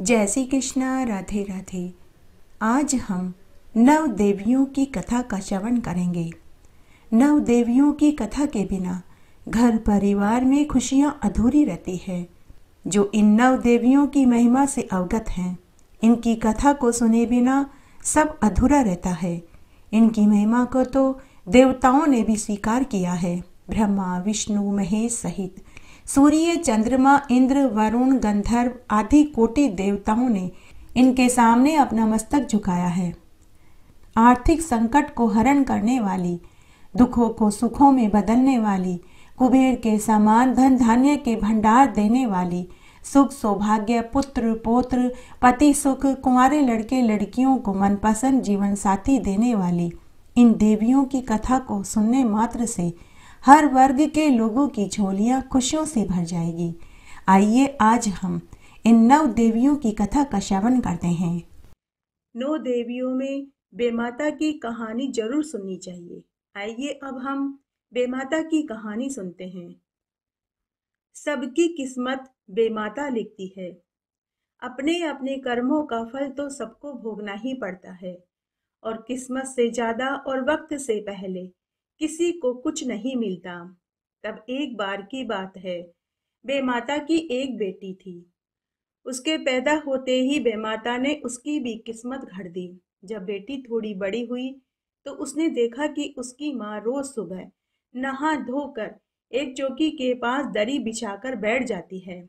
जय श्री कृष्णा राधे राधे आज हम नव देवियों की कथा का श्रवण करेंगे नव देवियों की कथा के बिना घर परिवार में खुशियां अधूरी रहती है जो इन नव देवियों की महिमा से अवगत हैं इनकी कथा को सुने बिना सब अधूरा रहता है इनकी महिमा को तो देवताओं ने भी स्वीकार किया है ब्रह्मा विष्णु महेश सहित सूर्य चंद्रमा इंद्र वरुण गंधर्व आदि कोटि देवताओं ने इनके सामने अपना मस्तक झुकाया है आर्थिक संकट को हरण करने वाली दुखों को सुखों में बदलने वाली कुबेर के समान धन धान्य के भंडार देने वाली सुख सौभाग्य पुत्र पोत्र पति सुख कुमारे लड़के लड़कियों को मनपसंद जीवन साथी देने वाली इन देवियों की कथा को सुनने मात्र से हर वर्ग के लोगों की झोलियां खुशियों से भर जाएगी आइए आज हम इन नव देवियों की कथा का श्रवण करते हैं नौ देवियों में बेमाता की कहानी जरूर सुननी चाहिए आइए अब हम बेमाता की कहानी सुनते हैं सबकी किस्मत बेमाता लिखती है अपने अपने कर्मों का फल तो सबको भोगना ही पड़ता है और किस्मत से ज़्यादा और वक्त से पहले किसी को कुछ नहीं मिलता तब एक बार की बात है बेमाता की एक बेटी थी उसके पैदा होते ही बेमाता ने उसकी भी किस्मत घड़ दी जब बेटी थोड़ी बड़ी हुई तो उसने देखा कि उसकी माँ रोज सुबह नहा धोकर एक चौकी के पास दरी बिछाकर बैठ जाती है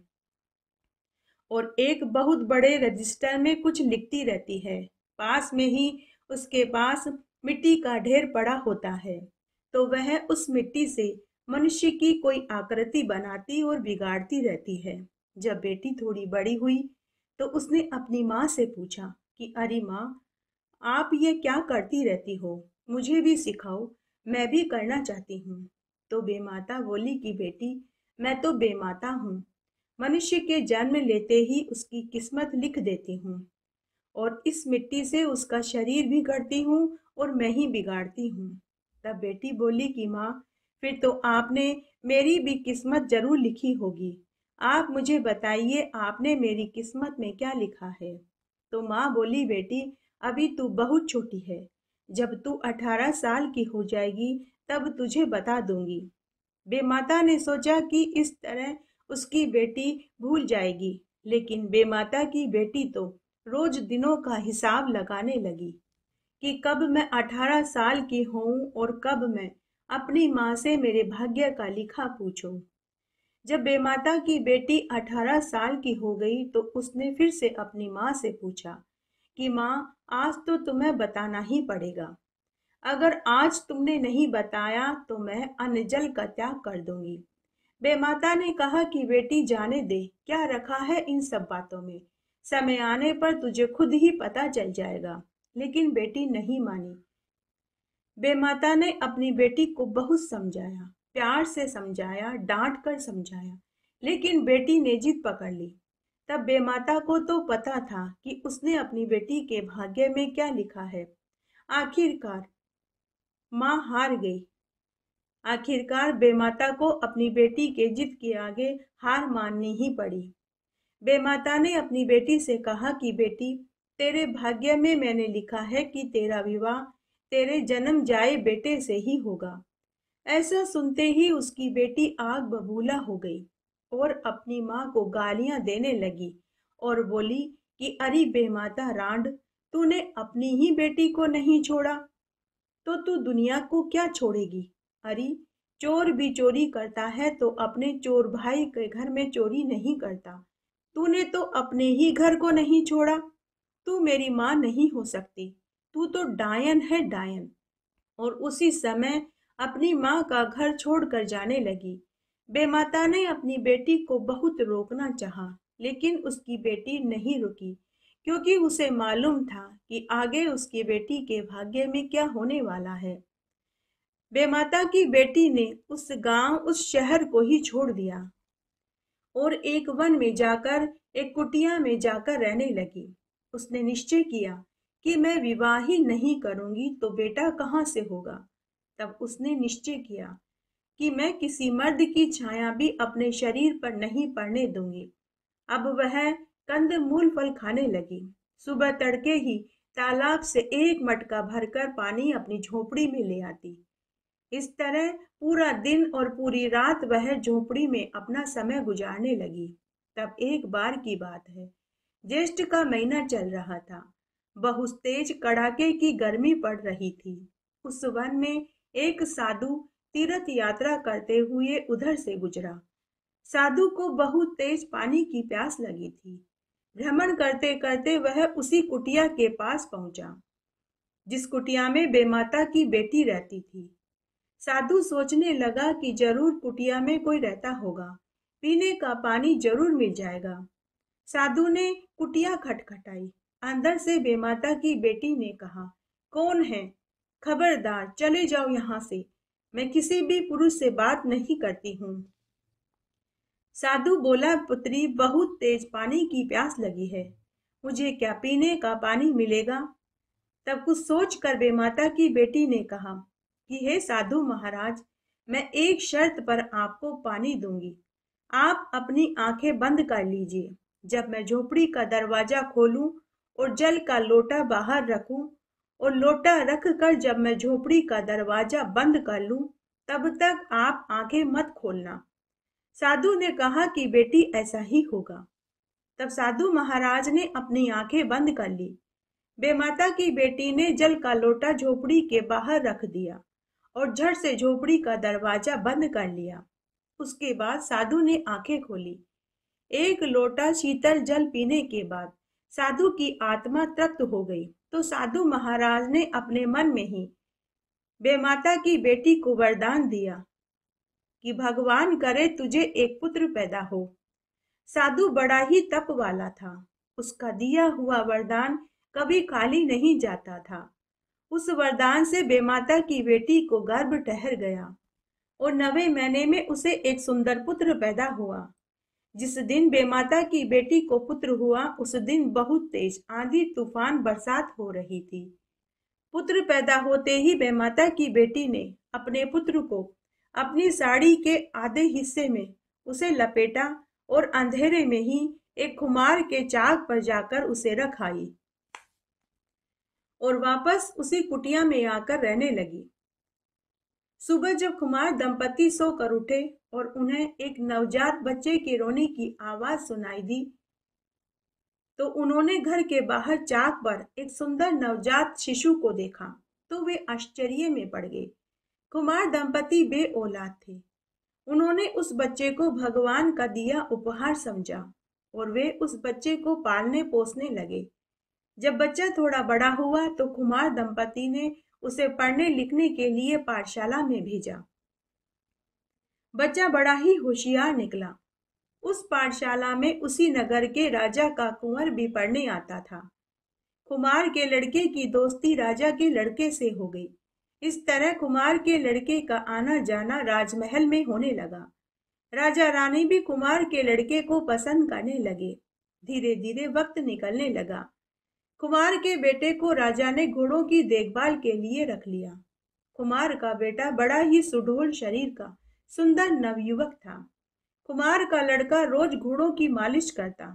और एक बहुत बड़े रजिस्टर में कुछ लिखती रहती है पास में ही उसके पास मिट्टी का ढेर पड़ा होता है तो वह उस मिट्टी से मनुष्य की कोई आकृति बनाती और बिगाड़ती रहती है जब बेटी थोड़ी बड़ी हुई तो उसने अपनी माँ से पूछा कि अरे माँ आप ये क्या करती रहती हो मुझे भी सिखाओ मैं भी करना चाहती हूँ तो बेमाता बोली कि बेटी मैं तो बेमाता हूँ मनुष्य के जन्म लेते ही उसकी किस्मत लिख देती हूँ और इस मिट्टी से उसका शरीर भी करती हूँ और मैं ही बिगाड़ती हूँ तब बेटी बोली कि माँ फिर तो आपने मेरी भी किस्मत जरूर लिखी होगी आप मुझे बताइए आपने मेरी किस्मत में क्या लिखा है तो माँ बोली बेटी अभी तू बहुत छोटी है जब तू अठारह साल की हो जाएगी तब तुझे बता दूंगी बेमाता ने सोचा कि इस तरह उसकी बेटी भूल जाएगी लेकिन बेमाता की बेटी तो रोज दिनों का हिसाब लगाने लगी कि कब मैं अठारह साल की हूं और कब मैं अपनी माँ से मेरे भाग्य का लिखा पूछूं। जब बेमाता की बेटी अठारह साल की हो गई तो उसने फिर से अपनी माँ से पूछा कि माँ आज तो तुम्हें बताना ही पड़ेगा अगर आज तुमने नहीं बताया तो मैं अनजल का त्याग कर दूंगी बेमाता ने कहा कि बेटी जाने दे क्या रखा है इन सब बातों में समय आने पर तुझे खुद ही पता चल जाएगा लेकिन बेटी नहीं मानी बेमाता ने अपनी बेटी को बहुत समझाया प्यार से समझाया डांट कर समझाया लेकिन बेटी ने जिद पकड़ ली तब बेमाता को तो पता था कि उसने अपनी बेटी के भाग्य में क्या लिखा है आखिरकार माँ हार गई आखिरकार बेमाता को अपनी बेटी के जिद के आगे हार माननी ही पड़ी बेमाता ने अपनी बेटी से कहा कि बेटी तेरे भाग्य में मैंने लिखा है कि तेरा विवाह तेरे जन्म जाए बेटे से ही होगा ऐसा सुनते ही उसकी बेटी आग बबूला हो गई और अपनी माँ को गालियां देने लगी और बोली कि अरे बेमाता रांड तूने अपनी ही बेटी को नहीं छोड़ा तो तू दुनिया को क्या छोड़ेगी अरे चोर भी चोरी करता है तो अपने चोर भाई के घर में चोरी नहीं करता तूने तो अपने ही घर को नहीं छोड़ा तू मेरी माँ नहीं हो सकती तू तो डायन है डायन और उसी समय अपनी माँ का घर छोड़कर जाने लगी बेमाता ने अपनी बेटी को बहुत रोकना चाहा, लेकिन उसकी बेटी नहीं रुकी क्योंकि उसे मालूम था कि आगे उसकी बेटी के भाग्य में क्या होने वाला है बेमाता की बेटी ने उस गांव उस शहर को ही छोड़ दिया और एक वन में जाकर एक कुटिया में जाकर रहने लगी उसने निश्चय किया कि मैं विवाह ही नहीं करूंगी तो बेटा कहाँ से होगा तब उसने निश्चय किया कि मैं किसी मर्द की छाया भी अपने शरीर पर नहीं पड़ने दूंगी अब वह कंद मूल फल खाने लगी सुबह तड़के ही तालाब से एक मटका भरकर पानी अपनी झोपड़ी में ले आती इस तरह पूरा दिन और पूरी रात वह झोपड़ी में अपना समय गुजारने लगी तब एक बार की बात है ज्येष्ठ का महीना चल रहा था बहुत तेज कड़ाके की गर्मी पड़ रही थी उस वन में एक साधु तीर्थ यात्रा करते हुए उधर से गुजरा साधु को बहुत तेज पानी की प्यास लगी थी भ्रमण करते करते वह उसी कुटिया के पास पहुंचा जिस कुटिया में बेमाता की बेटी रहती थी साधु सोचने लगा कि जरूर कुटिया में कोई रहता होगा पीने का पानी जरूर मिल जाएगा साधु ने कुटिया खटखटाई अंदर से बेमाता की बेटी ने कहा कौन है खबरदार चले जाओ यहाँ से मैं किसी भी पुरुष से बात नहीं करती हूँ साधु बोला पुत्री बहुत तेज पानी की प्यास लगी है मुझे क्या पीने का पानी मिलेगा तब कुछ सोच कर बेमाता की बेटी ने कहा कि हे साधु महाराज मैं एक शर्त पर आपको पानी दूंगी आप अपनी आंखें बंद कर लीजिए जब मैं झोपड़ी का दरवाजा खोलूं और जल का लोटा बाहर रखूं और लोटा रख कर जब मैं झोपड़ी का दरवाजा बंद कर लूं तब तक आप आंखें मत खोलना साधु ने कहा कि बेटी ऐसा ही होगा तब साधु महाराज ने अपनी आंखें बंद कर ली बेमाता की बेटी ने जल का लोटा झोपड़ी के बाहर रख दिया और झट से झोपड़ी का दरवाजा बंद कर लिया उसके बाद साधु ने आंखें खोली एक लोटा शीतल जल पीने के बाद साधु की आत्मा तृप्त हो गई तो साधु महाराज ने अपने मन में ही बेमाता की बेटी को वरदान दिया कि भगवान करे तुझे एक पुत्र पैदा हो साधु बड़ा ही तप वाला था उसका दिया हुआ वरदान कभी खाली नहीं जाता था उस वरदान से बेमाता की बेटी को गर्भ ठहर गया और नवे महीने में उसे एक सुंदर पुत्र पैदा हुआ जिस दिन बेमाता की बेटी को पुत्र हुआ उस दिन बहुत तेज आंधी तूफान बरसात हो रही थी पुत्र पैदा होते ही बेमाता की बेटी ने अपने पुत्र को अपनी साड़ी के आधे हिस्से में उसे लपेटा और अंधेरे में ही एक खुमार के चाक पर जाकर उसे रखाई और वापस उसी कुटिया में आकर रहने लगी सुबह जब कुमार दंपति सोकर उठे और उन्हें एक नवजात बच्चे के रोने की आवाज सुनाई दी तो उन्होंने घर के बाहर चाक पर एक सुंदर नवजात शिशु को देखा तो वे आश्चर्य में पड़ गए कुमार दंपति बे औलाद थे उन्होंने उस बच्चे को भगवान का दिया उपहार समझा और वे उस बच्चे को पालने पोसने लगे जब बच्चा थोड़ा बड़ा हुआ तो कुमार दंपति ने उसे पढ़ने लिखने के लिए पाठशाला में भेजा बच्चा बड़ा ही होशियार निकला उस पाठशाला में उसी नगर के राजा का कुंवर भी पढ़ने आता था कुमार के लड़के की दोस्ती राजा के लड़के से हो गई इस तरह कुमार के लड़के का आना जाना राजमहल में होने लगा राजा रानी भी कुमार के लड़के को पसंद करने लगे धीरे धीरे वक्त निकलने लगा कुमार के बेटे को राजा ने घोड़ों की देखभाल के लिए रख लिया कुमार का बेटा बड़ा ही सुडोल शरीर का सुंदर नवयुवक था कुमार का लड़का रोज घोड़ों की मालिश करता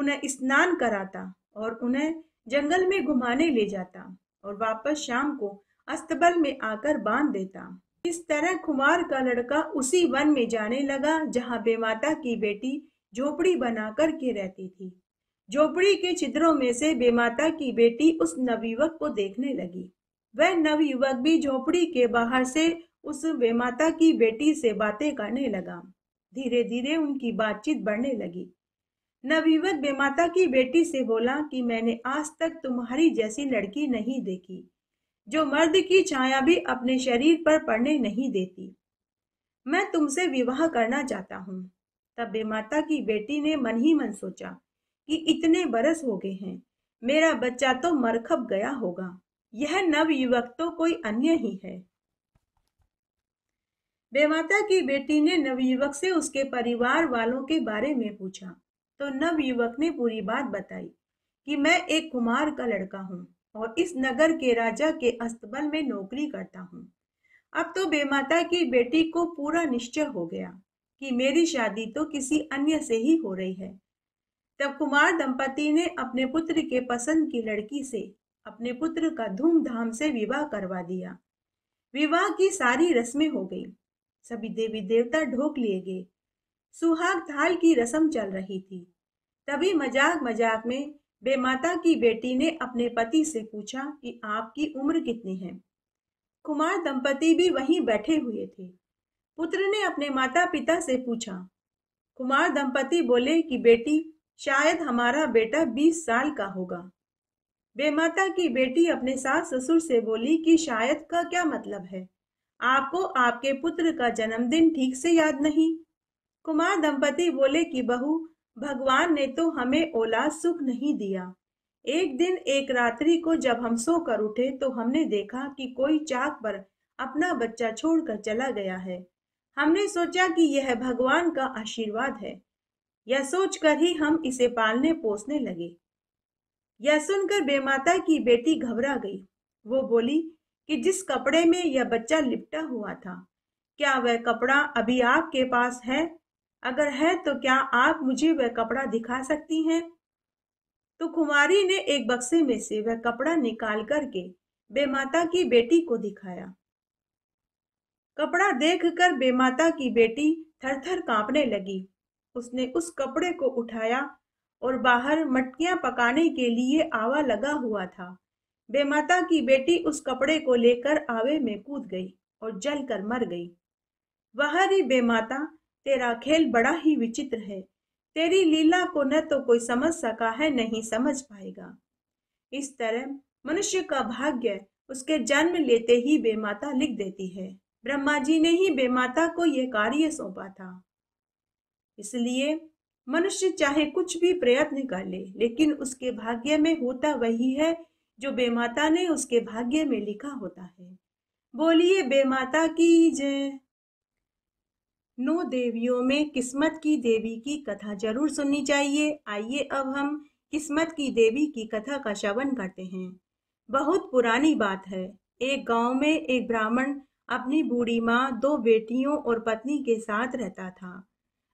उन्हें स्नान कराता और उन्हें जंगल में घुमाने ले जाता और वापस शाम को अस्तबल में आकर बांध देता इस तरह कुमार का लड़का उसी वन में जाने लगा जहाँ बेमाता की बेटी झोपड़ी बनाकर के रहती थी झोपड़ी के छिद्रों में से बेमाता की बेटी उस नवयुवक को देखने लगी वह नवयुवक भी झोपड़ी के बाहर से उस बेमाता की बेटी से बातें करने लगा धीरे धीरे उनकी बातचीत बढ़ने लगी नवयुवक बेमाता की बेटी से बोला कि मैंने आज तक तुम्हारी जैसी लड़की नहीं देखी जो मर्द की छाया भी अपने शरीर पर पड़ने नहीं देती मैं तुमसे विवाह करना चाहता हूँ तब बेमाता की बेटी ने मन ही मन सोचा कि इतने बरस हो गए हैं मेरा बच्चा तो मरखप गया होगा यह नवयुवक तो कोई अन्य ही है बेमाता की बेटी ने नवयुवक से उसके परिवार वालों के बारे में पूछा तो नवयुवक ने पूरी बात बताई कि मैं एक कुमार का लड़का हूँ और इस नगर के राजा के अस्तबल में नौकरी करता हूँ अब तो बेमाता की बेटी को पूरा निश्चय हो गया कि मेरी शादी तो किसी अन्य से ही हो रही है तब कुमार दंपति ने अपने पुत्र के पसंद की लड़की से अपने पुत्र का धूमधाम से विवाह करवा दिया विवाह की सारी रस्में हो गई सभी देवी देवता ढोक लिए गए सुहाग थाल की रसम चल रही थी तभी मजाक मजाक में बेमाता की बेटी ने अपने पति से पूछा कि आपकी उम्र कितनी है कुमार दंपति भी वहीं बैठे हुए थे पुत्र ने अपने माता पिता से पूछा कुमार दंपति बोले कि बेटी शायद हमारा बेटा बीस साल का होगा बेमाता की बेटी अपने सास ससुर से बोली कि शायद का क्या मतलब है आपको आपके पुत्र का जन्मदिन ठीक से याद नहीं कुमार दंपति बोले कि बहू भगवान ने तो हमें औलाद सुख नहीं दिया एक दिन एक रात्रि को जब हम सोकर उठे तो हमने देखा कि कोई चाक पर अपना बच्चा छोड़कर चला गया है हमने सोचा कि यह भगवान का आशीर्वाद है यह सोचकर ही हम इसे पालने पोसने लगे यह सुनकर बेमाता की बेटी घबरा गई वो बोली कि जिस कपड़े में यह बच्चा लिपटा हुआ था क्या वह कपड़ा अभी आपके पास है अगर है तो क्या आप मुझे वह कपड़ा दिखा सकती हैं तो कुमारी ने एक बक्से में से वह कपड़ा निकाल करके बेमाता की बेटी को दिखाया कपड़ा देखकर बेमाता की बेटी थरथर कांपने लगी उसने उस कपड़े को उठाया और बाहर मटकियां पकाने के लिए आवा लगा हुआ था बेमाता की बेटी उस कपड़े को लेकर आवे में कूद गई और जल कर मर गई वह रे बेमाता तेरा खेल बड़ा ही विचित्र है तेरी लीला को न तो कोई समझ सका है नहीं समझ पाएगा इस तरह मनुष्य का भाग्य उसके जन्म लेते ही बेमाता लिख देती है ब्रह्मा जी ने ही बेमाता को यह कार्य सौंपा था इसलिए मनुष्य चाहे कुछ भी प्रयत्न कर ले, लेकिन उसके भाग्य में होता वही है जो बेमाता ने उसके भाग्य में लिखा होता है बोलिए बेमाता की जय नौ देवियों में किस्मत की देवी की कथा जरूर सुननी चाहिए आइए अब हम किस्मत की देवी की कथा का श्रवण करते हैं बहुत पुरानी बात है एक गांव में एक ब्राह्मण अपनी बूढ़ी माँ दो बेटियों और पत्नी के साथ रहता था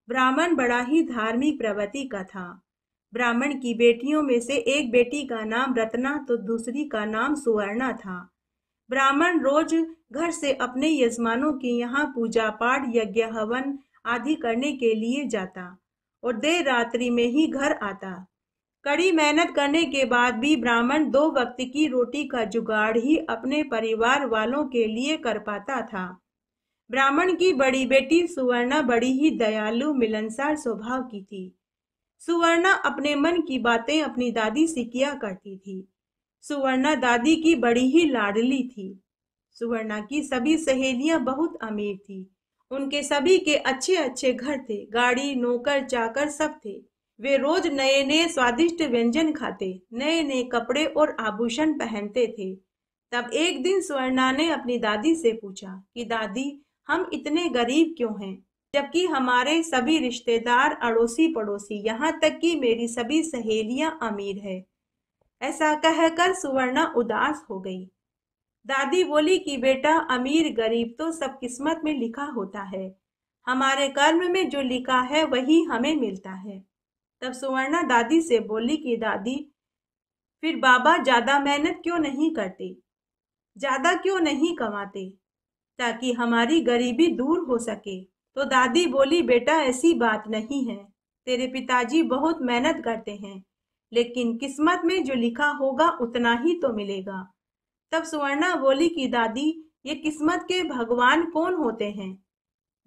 ब्राह्मण बड़ा ही धार्मिक प्रवृत्ति का था ब्राह्मण की बेटियों में से एक बेटी का नाम रत्ना तो दूसरी का नाम सुवर्णा था ब्राह्मण रोज घर से अपने यजमानों के यहाँ पूजा पाठ यज्ञ हवन आदि करने के लिए जाता और देर रात्रि में ही घर आता कड़ी मेहनत करने के बाद भी ब्राह्मण दो वक्त की रोटी का जुगाड़ ही अपने परिवार वालों के लिए कर पाता था ब्राह्मण की बड़ी बेटी सुवर्णा बड़ी ही दयालु मिलनसार स्वभाव की थी सुवर्णा अपने मन की बातें अपनी दादी से किया करती थी सुवर्णा दादी की बड़ी ही लाडली थी सुवर्णा की सभी सहेलियां बहुत अमीर थी उनके सभी के अच्छे अच्छे घर थे गाड़ी नौकर चाकर सब थे वे रोज नए नए स्वादिष्ट व्यंजन खाते नए नए कपड़े और आभूषण पहनते थे तब एक दिन स्वर्णा ने अपनी दादी से पूछा कि दादी हम इतने गरीब क्यों हैं जबकि हमारे सभी रिश्तेदार अड़ोसी पड़ोसी यहाँ तक कि मेरी सभी सहेलियां अमीर है ऐसा कहकर सुवर्णा उदास हो गई दादी बोली कि बेटा अमीर गरीब तो सब किस्मत में लिखा होता है हमारे कर्म में जो लिखा है वही हमें मिलता है तब सुवर्णा दादी से बोली कि दादी फिर बाबा ज़्यादा मेहनत क्यों नहीं करते ज़्यादा क्यों नहीं कमाते ताकि हमारी गरीबी दूर हो सके तो दादी बोली बेटा ऐसी बात नहीं है तेरे पिताजी बहुत मेहनत करते हैं लेकिन किस्मत में जो लिखा होगा उतना ही तो मिलेगा तब सुवर्णा बोली कि दादी ये किस्मत के भगवान कौन होते हैं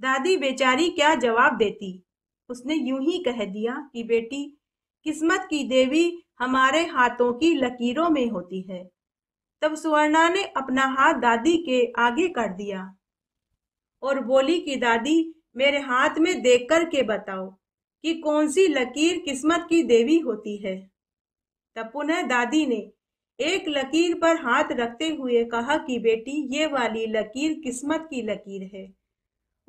दादी बेचारी क्या जवाब देती उसने यूं ही कह दिया कि बेटी किस्मत की देवी हमारे हाथों की लकीरों में होती है तब सुवर्णा ने अपना हाथ दादी के आगे कर दिया और बोली कि दादी मेरे हाथ में देख कर के बताओ कि कौन सी लकीर किस्मत की देवी होती है तब पुनः दादी ने एक लकीर पर हाथ रखते हुए कहा कि बेटी ये वाली लकीर किस्मत की लकीर है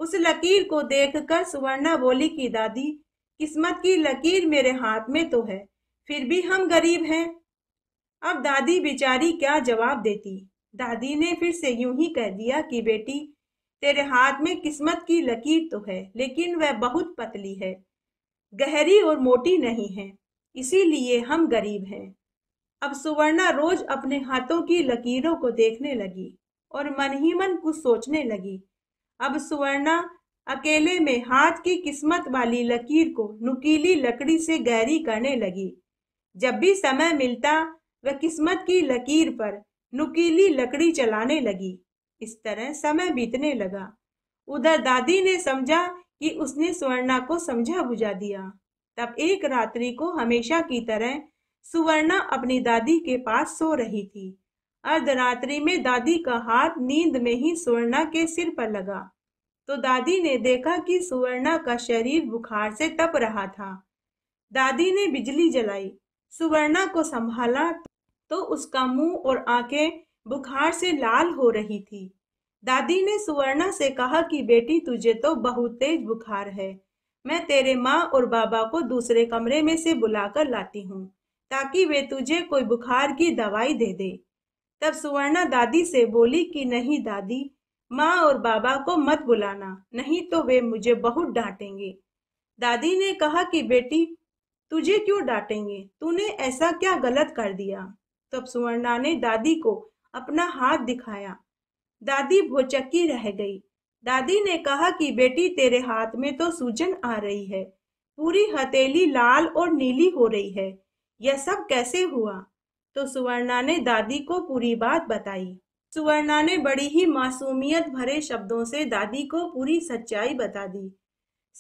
उस लकीर को देखकर सुवर्णा बोली कि दादी किस्मत की लकीर मेरे हाथ में तो है फिर भी हम गरीब हैं अब दादी बिचारी क्या जवाब देती दादी ने फिर से यूं ही कह दिया कि बेटी तेरे हाथ में किस्मत की लकीर तो है लेकिन वह बहुत पतली है गहरी और मोटी नहीं है इसीलिए हम गरीब हैं अब सुवर्णा रोज अपने हाथों की लकीरों को देखने लगी और मन ही मन कुछ सोचने लगी अब सुवर्णा अकेले में हाथ की किस्मत वाली लकीर को नुकीली लकड़ी से गहरी करने लगी जब भी समय मिलता वह किस्मत की लकीर पर नुकीली लकड़ी चलाने लगी इस तरह समय बीतने लगा उधर दादी ने समझा कि उसने सुवर्णा को समझा बुझा दिया तब एक रात्रि को हमेशा की तरह सुवर्णा अपनी दादी के पास सो रही थी अर्धरात्रि में दादी का हाथ नींद में ही सुवर्णा के सिर पर लगा तो दादी ने देखा कि सुवर्णा का शरीर बुखार से तप रहा था दादी ने बिजली जलाई सुवर्णा को संभाला तो उसका मुंह और आंखें बुखार से लाल हो रही थी दादी ने सुवर्णा से कहा कि बेटी तुझे तो बहुत तेज बुखार है मैं तेरे माँ और बाबा को दूसरे कमरे में से बुलाकर लाती हूँ ताकि वे तुझे कोई बुखार की दवाई दे दे तब सुवर्णा दादी से बोली कि नहीं दादी माँ और बाबा को मत बुलाना नहीं तो वे मुझे बहुत डांटेंगे दादी ने कहा कि बेटी तुझे क्यों डांटेंगे तूने ऐसा क्या गलत कर दिया तब सुवर्णा ने दादी को अपना हाथ दिखाया दादी भोचक्की रह गई दादी ने कहा कि बेटी तेरे हाथ में तो सूजन आ रही है पूरी हथेली लाल और नीली हो रही है यह सब कैसे हुआ तो सुवर्णा ने दादी को पूरी बात बताई सुवर्णा ने बड़ी ही मासूमियत भरे शब्दों से दादी को पूरी सच्चाई बता दी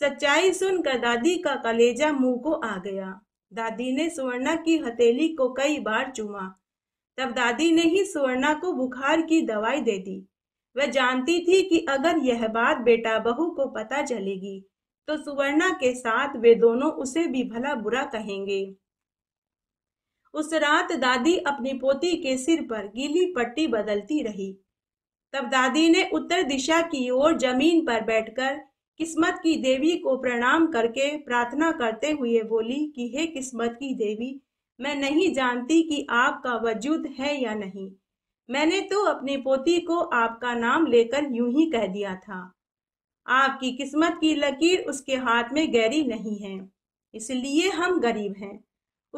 सच्चाई सुनकर दादी का कलेजा मुंह को आ गया दादी ने सुवर्णा की हथेली को कई बार चूमा तब दादी ने ही सुवर्णा को बुखार की दवाई दे दी वह जानती थी कि अगर यह बात बेटा बहू को पता चलेगी तो सुवर्णा के साथ वे दोनों उसे भी भला बुरा कहेंगे उस रात दादी अपनी पोती के सिर पर गीली पट्टी बदलती रही तब दादी ने उत्तर दिशा की ओर जमीन पर बैठकर किस्मत की देवी को प्रणाम करके प्रार्थना करते हुए बोली कि हे किस्मत की देवी मैं नहीं जानती कि आपका वजूद है या नहीं मैंने तो अपनी पोती को आपका नाम लेकर यूं ही कह दिया था आपकी किस्मत की लकीर उसके हाथ में गहरी नहीं है इसलिए हम गरीब हैं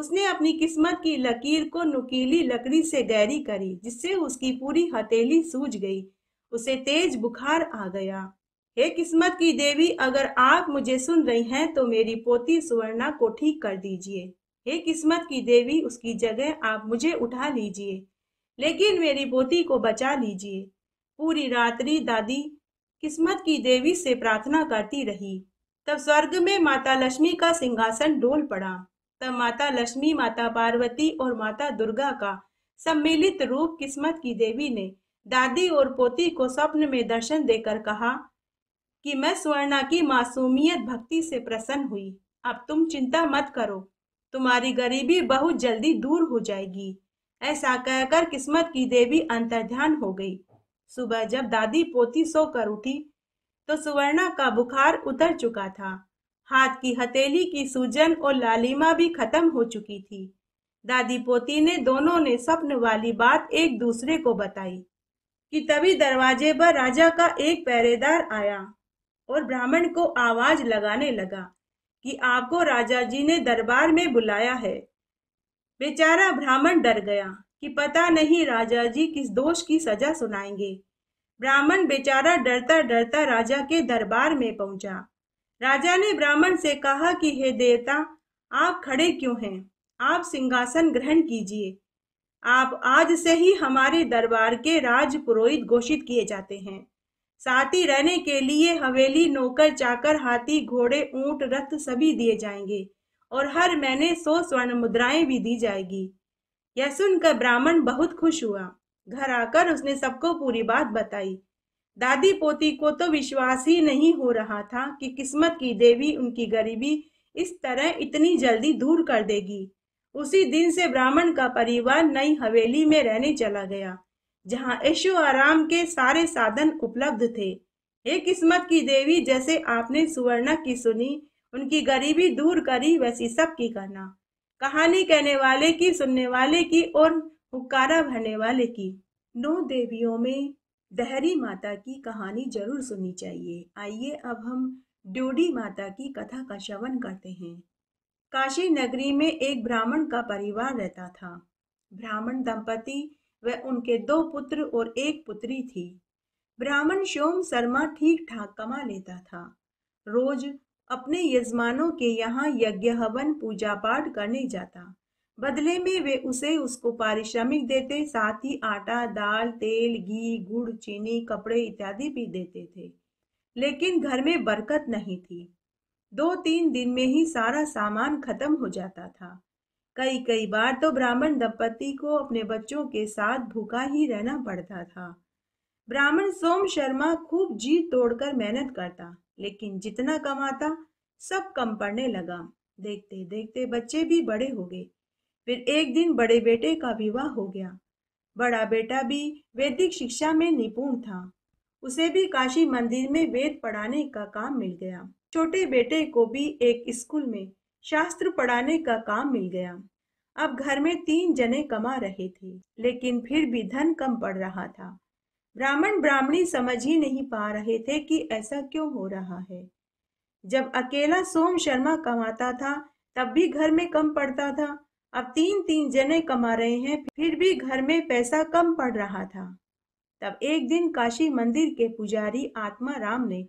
उसने अपनी किस्मत की लकीर को नुकीली लकड़ी से गहरी करी जिससे उसकी पूरी हथेली सूज गई उसे तेज बुखार आ गया हे किस्मत की देवी अगर आप मुझे सुन रही हैं तो मेरी पोती सुवर्णा को ठीक कर दीजिए हे किस्मत की देवी उसकी जगह आप मुझे उठा लीजिए लेकिन मेरी पोती को बचा लीजिए पूरी रात्रि दादी किस्मत की देवी से प्रार्थना करती रही तब स्वर्ग में माता लक्ष्मी का सिंहासन डोल पड़ा तब माता लक्ष्मी माता पार्वती और माता दुर्गा का सम्मिलित रूप किस्मत की देवी ने दादी और पोती को स्वप्न में दर्शन देकर कहा कि मैं स्वर्णा की मासूमियत भक्ति से प्रसन्न हुई अब तुम चिंता मत करो तुम्हारी गरीबी बहुत जल्दी दूर हो जाएगी ऐसा कहकर किस्मत की देवी अंतर्ध्यान हो गई सुबह जब दादी पोती सोकर उठी तो सुवर्णा का बुखार उतर चुका था हाथ की हथेली की सूजन और लालिमा भी खत्म हो चुकी थी दादी पोती ने दोनों ने स्वप्न वाली बात एक दूसरे को बताई कि तभी दरवाजे पर राजा का एक पहरेदार आया और ब्राह्मण को आवाज लगाने लगा कि आपको राजा जी ने दरबार में बुलाया है बेचारा ब्राह्मण डर गया कि पता नहीं राजा जी किस दोष की सजा सुनाएंगे ब्राह्मण बेचारा डरता डरता राजा के दरबार में पहुंचा राजा ने ब्राह्मण से कहा कि हे देवता आप खड़े क्यों हैं आप सिंहासन ग्रहण कीजिए आप आज से ही हमारे दरबार के राज पुरोहित घोषित किए जाते हैं साथ ही रहने के लिए हवेली नौकर चाकर हाथी घोड़े ऊंट रथ सभी दिए जाएंगे और हर महीने सौ स्वर्ण मुद्राएं भी दी जाएगी यह सुनकर ब्राह्मण बहुत खुश हुआ घर आकर उसने सबको पूरी बात बताई दादी पोती को तो विश्वास ही नहीं हो रहा था कि किस्मत की देवी उनकी गरीबी इस तरह इतनी जल्दी दूर कर देगी उसी दिन से ब्राह्मण का परिवार नई हवेली में रहने चला गया जहां यशो आराम के सारे साधन उपलब्ध थे हे किस्मत की देवी जैसे आपने सुवर्णा की सुनी उनकी गरीबी दूर करी वैसी सब की करना कहानी कहने वाले की सुनने वाले की और हुकारा भरने वाले की नौ देवियों में दहरी माता की कहानी जरूर सुननी चाहिए आइए अब हम ड्यूडी माता की कथा का श्रवण करते हैं काशी नगरी में एक ब्राह्मण का परिवार रहता था ब्राह्मण दंपति वह उनके दो पुत्र और एक पुत्री थी ब्राह्मण श्योम शर्मा ठीक ठाक कमा लेता था रोज अपने यजमानों के यहाँ यज्ञ हवन पूजा पाठ करने जाता बदले में वे उसे उसको पारिश्रमिक देते साथ ही आटा दाल तेल घी गुड़ चीनी कपड़े इत्यादि भी देते थे लेकिन घर में बरकत नहीं थी दो तीन दिन में ही सारा सामान खत्म हो जाता था कई कई बार तो ब्राह्मण दंपति को अपने बच्चों के साथ भूखा ही रहना पड़ता था ब्राह्मण सोम शर्मा खूब जी तोड़कर मेहनत करता लेकिन जितना कमाता सब कम पड़ने लगा देखते देखते बच्चे भी बड़े हो गए फिर एक दिन बड़े बेटे का विवाह हो गया बड़ा बेटा भी वैदिक शिक्षा में निपुण था उसे भी काशी मंदिर में वेद पढ़ाने का काम मिल गया छोटे बेटे को भी एक स्कूल में शास्त्र पढ़ाने का काम मिल गया अब घर में तीन जने कमा रहे थे लेकिन फिर भी धन कम पड़ रहा था ब्राह्मण ब्राह्मणी समझ ही नहीं पा रहे थे कि ऐसा क्यों हो रहा है जब अकेला सोम शर्मा कमाता था तब भी घर में कम पड़ता था अब तीन तीन जने कमा रहे हैं फिर भी घर में पैसा कम पड़ रहा था तब एक दिन काशी मंदिर के पुजारी आत्मा राम ने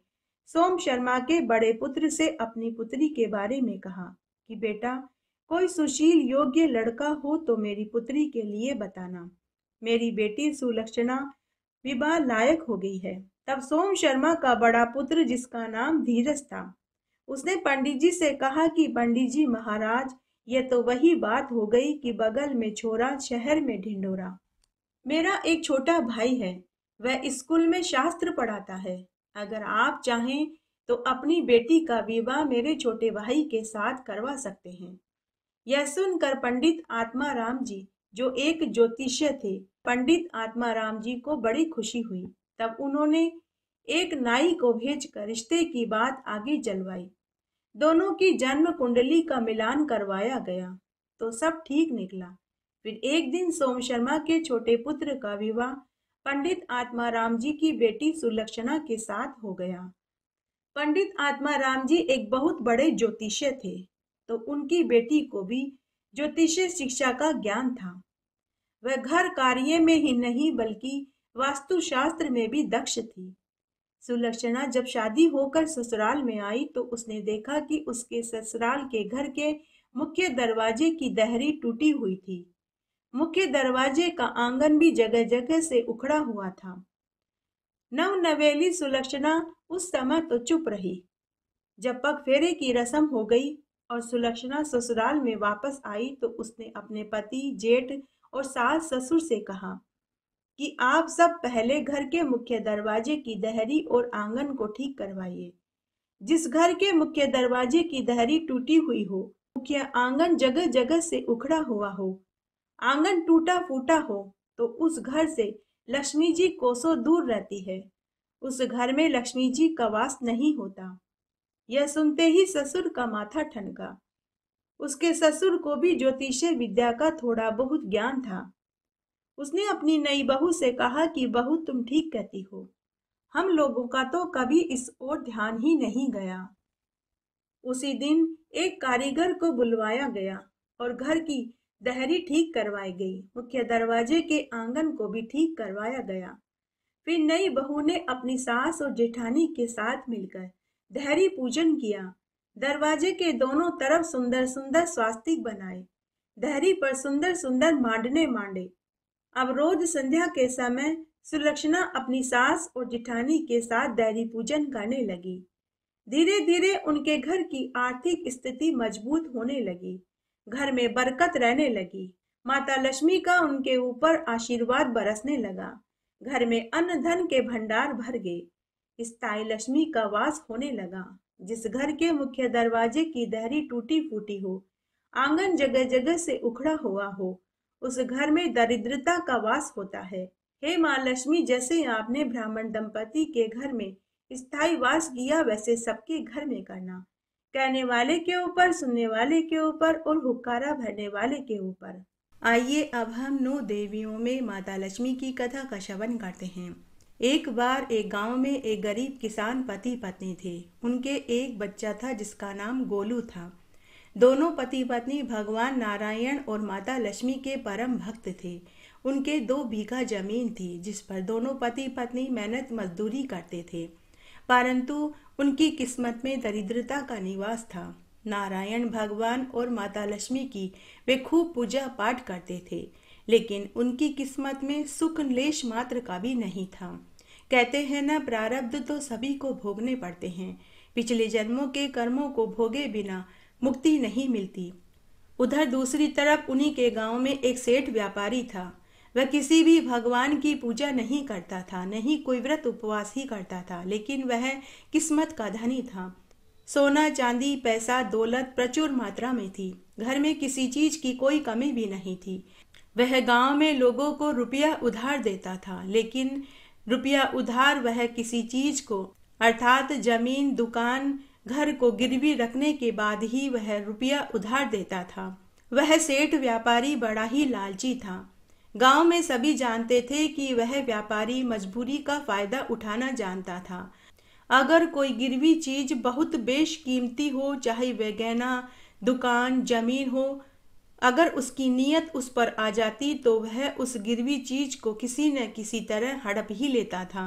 सोम शर्मा के बड़े पुत्र से अपनी पुत्री के बारे में कहा कि बेटा कोई सुशील योग्य लड़का हो तो मेरी पुत्री के लिए बताना मेरी बेटी सुलक्षणा विवाह लायक हो गई है तब सोम शर्मा का बड़ा पुत्र जिसका नाम धीरज था उसने पंडित जी से कहा कि पंडित जी महाराज ये तो वही बात हो गई कि बगल में छोरा शहर में ढिंडोरा मेरा एक छोटा भाई है वह स्कूल में शास्त्र पढ़ाता है अगर आप चाहें तो अपनी बेटी का विवाह मेरे छोटे भाई के साथ करवा सकते हैं यह सुनकर पंडित आत्मा राम जी जो एक ज्योतिष्य थे पंडित आत्मा राम जी को बड़ी खुशी हुई तब उन्होंने एक नाई को भेजकर रिश्ते की बात आगे जलवाई दोनों की जन्म कुंडली का मिलान करवाया गया तो सब ठीक निकला फिर एक दिन सोम शर्मा के छोटे पुत्र का विवाह पंडित आत्मा राम जी की बेटी सुलक्षणा के साथ हो गया पंडित आत्मा राम जी एक बहुत बड़े ज्योतिष्य थे तो उनकी बेटी को भी ज्योतिषीय शिक्षा का ज्ञान था वह घर कार्य में ही नहीं बल्कि वास्तुशास्त्र में भी दक्ष थी सुलक्षणा जब शादी होकर ससुराल में आई तो उसने देखा कि उसके ससुराल के घर के मुख्य दरवाजे की दहरी टूटी हुई थी मुख्य दरवाजे का आंगन भी जगह जगह से उखड़ा हुआ था नव नवेली सुलक्षणा उस समय तो चुप रही जब पग फेरे की रस्म हो गई और सुलक्षणा ससुराल में वापस आई तो उसने अपने पति जेठ और सास ससुर से कहा कि आप सब पहले घर के मुख्य दरवाजे की दहरी और आंगन को ठीक करवाइए जिस घर के मुख्य दरवाजे की दहरी टूटी हुई हो मुख्य आंगन जगह जगह से उखड़ा हुआ हो आंगन टूटा फूटा हो तो उस घर से लक्ष्मी जी कोसो दूर रहती है उस घर में लक्ष्मी जी का वास नहीं होता यह सुनते ही ससुर का माथा ठनका उसके ससुर को भी ज्योतिषीय विद्या का थोड़ा बहुत ज्ञान था उसने अपनी नई बहू से कहा कि बहू तुम ठीक कहती हो हम लोगों का तो कभी इस ओर ध्यान ही नहीं गया उसी दिन एक कारीगर को बुलवाया गया और घर की दहरी ठीक करवाई गई मुख्य दरवाजे के आंगन को भी ठीक करवाया गया फिर नई बहू ने अपनी सास और जेठानी के साथ मिलकर दहरी पूजन किया दरवाजे के दोनों तरफ सुंदर सुंदर स्वास्तिक बनाए दहरी पर सुंदर सुंदर मांडने मांडे अब रोज संध्या के समय सुलक्षणा अपनी सास और जिठानी के साथ दहरी पूजन करने लगी धीरे धीरे उनके घर की आर्थिक स्थिति मजबूत होने लगी घर में बरकत रहने लगी माता लक्ष्मी का उनके ऊपर आशीर्वाद बरसने लगा घर में अन्न धन के भंडार भर गए स्थाई लक्ष्मी का वास होने लगा जिस घर के मुख्य दरवाजे की दहरी टूटी फूटी हो आंगन जगह जगह से उखड़ा हुआ हो उस घर में दरिद्रता का वास होता है हे माँ लक्ष्मी जैसे आपने ब्राह्मण दंपति के घर में स्थाई वास किया वैसे सबके घर में करना कहने वाले के ऊपर सुनने वाले के ऊपर और हुक्कारा भरने वाले के ऊपर आइए अब हम नौ देवियों में माता लक्ष्मी की कथा का श्रवण करते हैं एक बार एक गांव में एक गरीब किसान पति पत्नी थे उनके एक बच्चा था जिसका नाम गोलू था दोनों पति पत्नी भगवान नारायण और माता लक्ष्मी के परम भक्त थे उनके दो बीघा जमीन थी जिस पर दोनों पति पत्नी मेहनत मजदूरी करते थे परंतु उनकी किस्मत में दरिद्रता का निवास था नारायण भगवान और माता लक्ष्मी की वे खूब पूजा पाठ करते थे लेकिन उनकी किस्मत में सुख लेश मात्र का भी नहीं था कहते हैं न प्रारब्ध तो सभी को भोगने पड़ते हैं पिछले जन्मों के कर्मों को भोगे बिना मुक्ति नहीं मिलती उधर दूसरी तरफ उन्हीं के गांव में एक सेठ व्यापारी था वह किसी भी भगवान की पूजा नहीं करता था नहीं कोई व्रत उपवास ही करता था लेकिन वह किस्मत का धनी था सोना चांदी पैसा दौलत प्रचुर मात्रा में थी घर में किसी चीज की कोई कमी भी नहीं थी वह गांव में लोगों को रुपया उधार देता था लेकिन रुपया उधार वह किसी चीज को अर्थात जमीन दुकान घर को गिरवी रखने के बाद ही वह रुपया उधार देता था वह सेठ व्यापारी बड़ा ही लालची था गांव में सभी जानते थे कि वह व्यापारी मजबूरी का फायदा उठाना जानता था अगर कोई गिरवी चीज बहुत बेश कीमती हो चाहे वह गहना दुकान जमीन हो अगर उसकी नीयत उस पर आ जाती तो वह उस गिरवी चीज को किसी न किसी तरह हड़प ही लेता था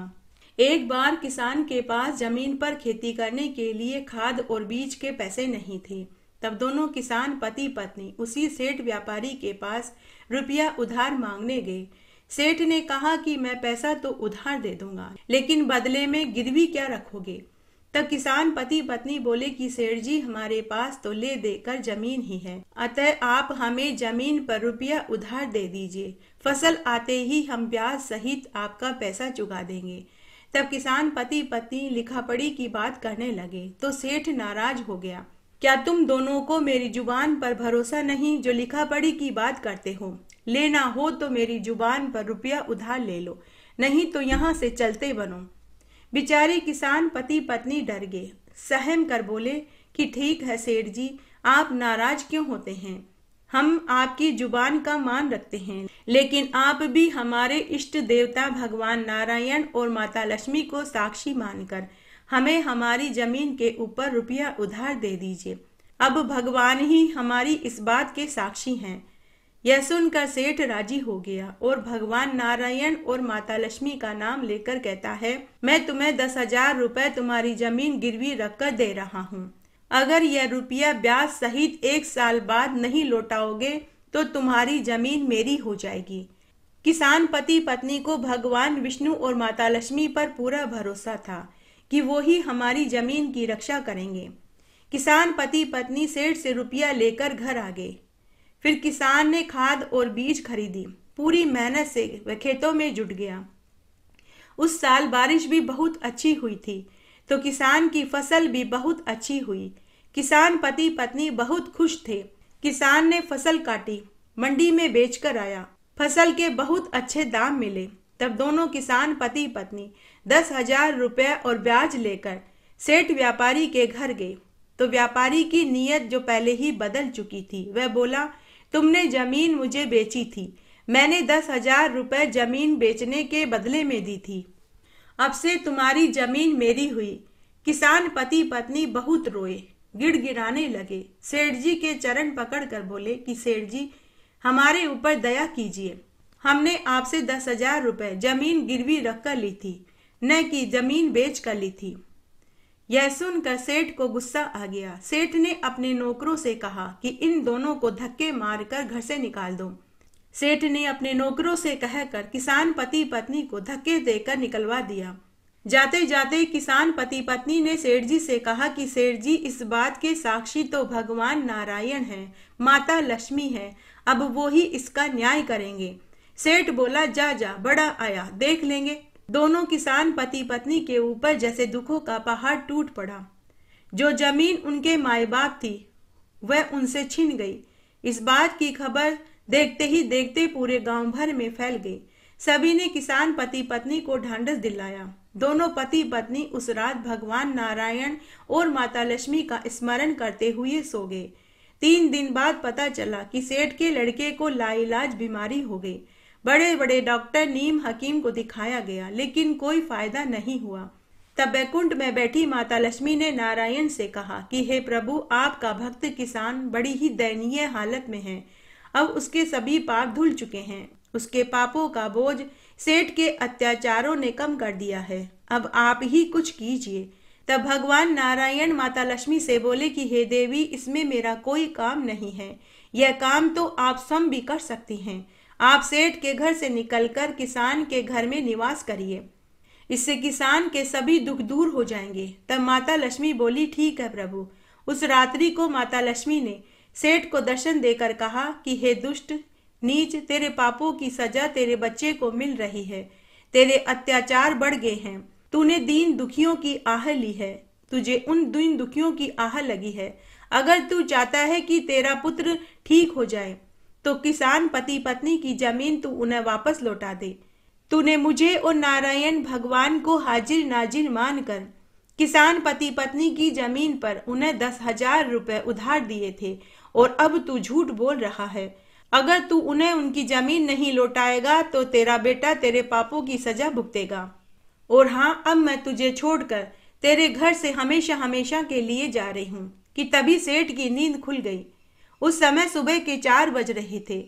एक बार किसान के पास जमीन पर खेती करने के लिए खाद और बीज के पैसे नहीं थे तब दोनों किसान पति पत्नी उसी सेठ व्यापारी के पास रुपया उधार मांगने गए सेठ ने कहा कि मैं पैसा तो उधार दे दूंगा लेकिन बदले में गिरवी क्या रखोगे तब किसान पति पत्नी बोले कि सेठ जी हमारे पास तो ले देकर जमीन ही है अतः आप हमें जमीन पर रुपया उधार दे दीजिए फसल आते ही हम ब्याज सहित आपका पैसा चुका देंगे तब किसान पति पत्नी लिखा पढ़ी की बात करने लगे तो सेठ नाराज हो गया क्या तुम दोनों को मेरी जुबान पर भरोसा नहीं जो लिखा पढ़ी की बात करते हो लेना हो तो मेरी जुबान पर रुपया उधार ले लो नहीं तो यहाँ से चलते बनो बिचारे किसान पति पत्नी डर गए सहम कर बोले कि ठीक है सेठ जी आप नाराज क्यों होते हैं हम आपकी जुबान का मान रखते हैं लेकिन आप भी हमारे इष्ट देवता भगवान नारायण और माता लक्ष्मी को साक्षी मानकर हमें हमारी जमीन के ऊपर रुपया उधार दे दीजिए अब भगवान ही हमारी इस बात के साक्षी हैं यह सुनकर सेठ राजी हो गया और भगवान नारायण और माता लक्ष्मी का नाम लेकर कहता है मैं तुम्हें दस हजार रुपये तुम्हारी जमीन गिरवी रखकर दे रहा हूँ अगर यह रुपया ब्याज सहित एक साल बाद नहीं लौटाओगे तो तुम्हारी जमीन मेरी हो जाएगी किसान पति पत्नी को भगवान विष्णु और माता लक्ष्मी पर पूरा भरोसा था कि वो ही हमारी जमीन की रक्षा करेंगे किसान पति पत्नी सेठ से रुपया लेकर घर आ गए फिर किसान ने खाद और बीज खरीदी पूरी मेहनत से वह खेतों में जुट गया उस साल बारिश भी बहुत अच्छी हुई थी तो किसान की फसल भी बहुत अच्छी हुई किसान पति पत्नी बहुत खुश थे किसान ने फसल काटी मंडी में बेचकर आया फसल के बहुत अच्छे दाम मिले तब दोनों किसान पति पत्नी दस हजार रुपये और ब्याज लेकर सेठ व्यापारी के घर गए तो व्यापारी की नीयत जो पहले ही बदल चुकी थी वह बोला तुमने जमीन मुझे बेची थी मैंने दस हजार रुपये जमीन बेचने के बदले में दी थी अब से तुम्हारी जमीन मेरी हुई किसान पति पत्नी बहुत रोए गिड़गिड़ाने लगे सेठ जी के चरण पकड़ कर बोले कि सेठ जी हमारे ऊपर दया कीजिए हमने आपसे दस हजार रूपए जमीन गिरवी रख कर ली थी न कि जमीन बेच कर ली थी यह सुनकर सेठ को गुस्सा आ गया सेठ ने अपने नौकरों से कहा कि इन दोनों को धक्के मारकर घर से निकाल दो सेठ ने अपने नौकरों से कहकर किसान पति पत्नी को धक्के देकर निकलवा दिया जाते जाते किसान पति पत्नी ने सेठ जी से कहा कि सेठ जी इस बात के साक्षी तो भगवान नारायण हैं माता लक्ष्मी हैं अब वो ही इसका न्याय करेंगे सेठ बोला जा जा बड़ा आया देख लेंगे दोनों किसान पति पत्नी के ऊपर जैसे दुखों का पहाड़ टूट पड़ा जो जमीन उनके माए बाप थी वह उनसे छिन गई इस बात की खबर देखते ही देखते पूरे गांव भर में फैल गई सभी ने किसान पति पत्नी को ढांढस दिलाया दोनों पति पत्नी उस रात भगवान नारायण और माता लक्ष्मी का स्मरण करते हुए सो गए तीन दिन बाद पता चला कि सेठ के लड़के को लाइलाज बीमारी हो गई बड़े बड़े डॉक्टर नीम हकीम को दिखाया गया लेकिन कोई फायदा नहीं हुआ तब बैकुंठ में बैठी माता लक्ष्मी ने नारायण से कहा कि हे प्रभु आपका भक्त किसान बड़ी ही दयनीय हालत में है अब उसके सभी पाप धुल चुके हैं उसके पापों का बोझ सेठ के अत्याचारों ने कम कर दिया है अब आप ही कुछ कीजिए तब भगवान नारायण माता लक्ष्मी से बोले कि हे देवी इसमें मेरा कोई काम नहीं है यह काम तो आप स्वयं भी कर सकती हैं आप सेठ के घर से निकलकर किसान के घर में निवास करिए इससे किसान के सभी दुख दूर हो जाएंगे तब माता लक्ष्मी बोली ठीक है प्रभु उस रात्रि को माता लक्ष्मी ने सेठ को दर्शन देकर कहा कि हे दुष्ट नीच तेरे पापों की सजा तेरे बच्चे को मिल रही है तेरे अत्याचार बढ़ गए हैं तूने दीन दुखियों की आह ली है तुझे उन दीन दुखियों की आह लगी है अगर तू चाहता है कि तेरा पुत्र ठीक हो जाए तो किसान पति पत्नी की जमीन तू उन्हें वापस लौटा दे तूने मुझे और नारायण भगवान को हाजिर नाजिर मानकर किसान पति पत्नी की जमीन पर उन्हें दस हजार रुपए उधार दिए थे और अब तू झूठ बोल रहा है अगर तू उन्हें उनकी जमीन नहीं लौटाएगा तो तेरा बेटा तेरे पापों की सजा भुगतेगा और हाँ अब मैं तुझे छोड़कर तेरे घर से हमेशा हमेशा के लिए जा रही हूँ कि तभी सेठ की नींद खुल गई उस समय सुबह के चार बज रहे थे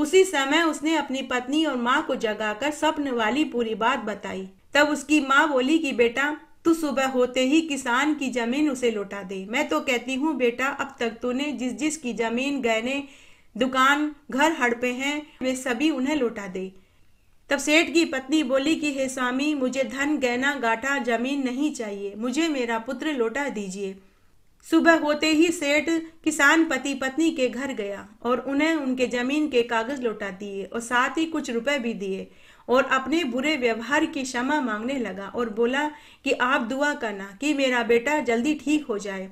उसी समय उसने अपनी पत्नी और माँ को जगाकर स्वप्न वाली पूरी बात बताई तब उसकी माँ बोली कि बेटा तू सुबह होते ही किसान की जमीन उसे लौटा दे मैं तो कहती हूँ बेटा अब तक तूने जिस जिस की जमीन गहने दुकान घर हड़पे हैं वे सभी उन्हें लौटा दे तब सेठ की पत्नी बोली कि हे स्वामी मुझे धन गहना गाठा जमीन नहीं चाहिए मुझे मेरा पुत्र लौटा दीजिए सुबह होते ही सेठ किसान पति पत्नी के घर गया और उन्हें उनके जमीन के कागज लौटा दिए और साथ ही कुछ रुपए भी दिए और अपने बुरे व्यवहार की क्षमा मांगने लगा और बोला कि आप दुआ करना कि मेरा बेटा जल्दी ठीक हो जाए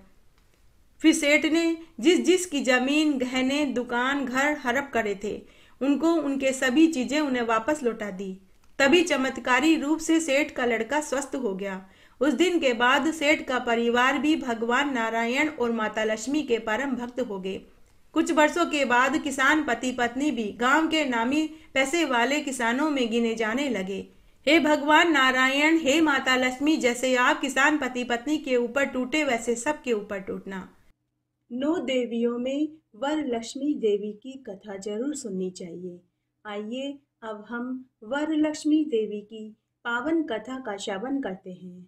फिर सेठ ने जिस जिस की जमीन गहने दुकान घर हड़प करे थे उनको उनके सभी चीजें उन्हें वापस लौटा दी तभी चमत्कारी रूप से सेठ का लड़का स्वस्थ हो गया उस दिन के बाद सेठ का परिवार भी भगवान नारायण और माता लक्ष्मी के परम भक्त हो गए कुछ वर्षों के बाद किसान पति पत्नी भी गांव के नामी पैसे वाले किसानों में गिने जाने लगे हे भगवान नारायण हे माता लक्ष्मी जैसे आप किसान पति पत्नी के ऊपर टूटे वैसे सबके ऊपर टूटना नौ देवियों में वर लक्ष्मी देवी की कथा जरूर सुननी चाहिए आइए अब हम वर लक्ष्मी देवी की पावन कथा का श्रवण करते हैं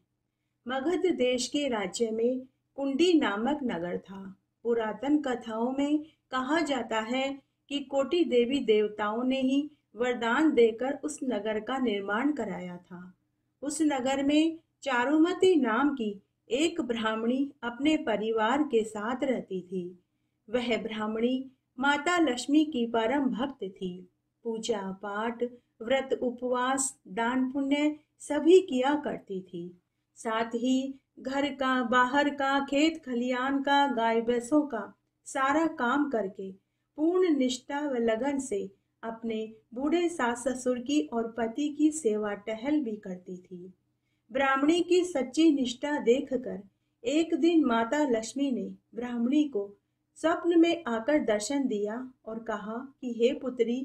मगध देश के राज्य में कुंडी नामक नगर था पुरातन कथाओं में कहा जाता है कि कोटि देवी देवताओं ने ही वरदान देकर उस नगर का निर्माण कराया था उस नगर में चारुमती नाम की एक ब्राह्मणी अपने परिवार के साथ रहती थी वह ब्राह्मणी माता लक्ष्मी की परम भक्त थी पूजा पाठ व्रत उपवास दान पुण्य सभी किया करती थी साथ ही घर का बाहर का खेत खलियान का गाय भैंसों का सारा काम करके पूर्ण निष्ठा व लगन से अपने बूढ़े सास ससुर की और पति की सेवा टहल भी करती थी ब्राह्मणी की सच्ची निष्ठा देखकर एक दिन माता लक्ष्मी ने ब्राह्मणी को स्वप्न में आकर दर्शन दिया और कहा कि हे पुत्री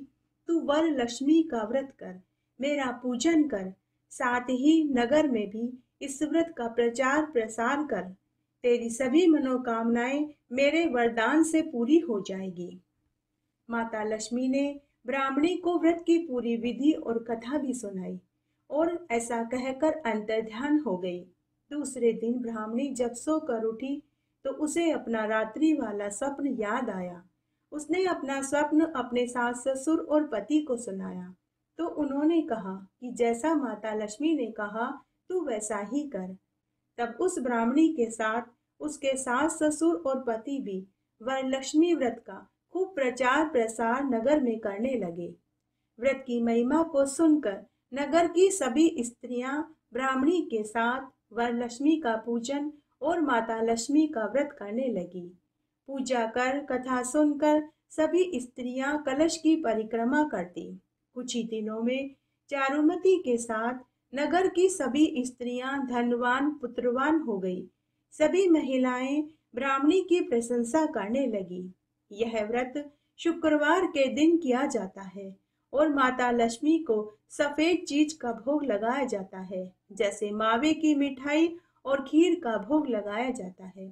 तू वर लक्ष्मी का व्रत कर मेरा पूजन कर साथ ही नगर में भी इस व्रत का प्रचार प्रसार कर तेरी सभी मनोकामनाएं मेरे वरदान से पूरी हो जाएगी माता लक्ष्मी ने ब्राह्मणी को व्रत की पूरी विधि और कथा भी सुनाई और ऐसा कहकर अंतर्ध्यान हो गई दूसरे दिन ब्राह्मणी जब सो कर उठी तो उसे अपना रात्रि वाला स्वप्न याद आया उसने अपना स्वप्न अपने सास ससुर और पति को सुनाया तो उन्होंने कहा कि जैसा माता लक्ष्मी ने कहा तू वैसा ही कर तब उस ब्राह्मणी के साथ उसके सास ससुर और पति भी वह लक्ष्मी व्रत का खूब प्रचार प्रसार नगर में करने लगे व्रत की महिमा को सुनकर नगर की सभी स्त्रियां ब्राह्मणी के साथ वह लक्ष्मी का पूजन और माता लक्ष्मी का व्रत करने लगी पूजा कर कथा सुनकर सभी स्त्रियां कलश की परिक्रमा करती कुछ ही दिनों में चारुमती के साथ नगर की सभी स्त्रियां धनवान पुत्रवान हो गई सभी महिलाएं ब्राह्मणी की प्रशंसा करने लगी यह व्रत शुक्रवार के दिन किया जाता है और माता लक्ष्मी को सफेद चीज का भोग लगाया जाता है जैसे मावे की मिठाई और खीर का भोग लगाया जाता है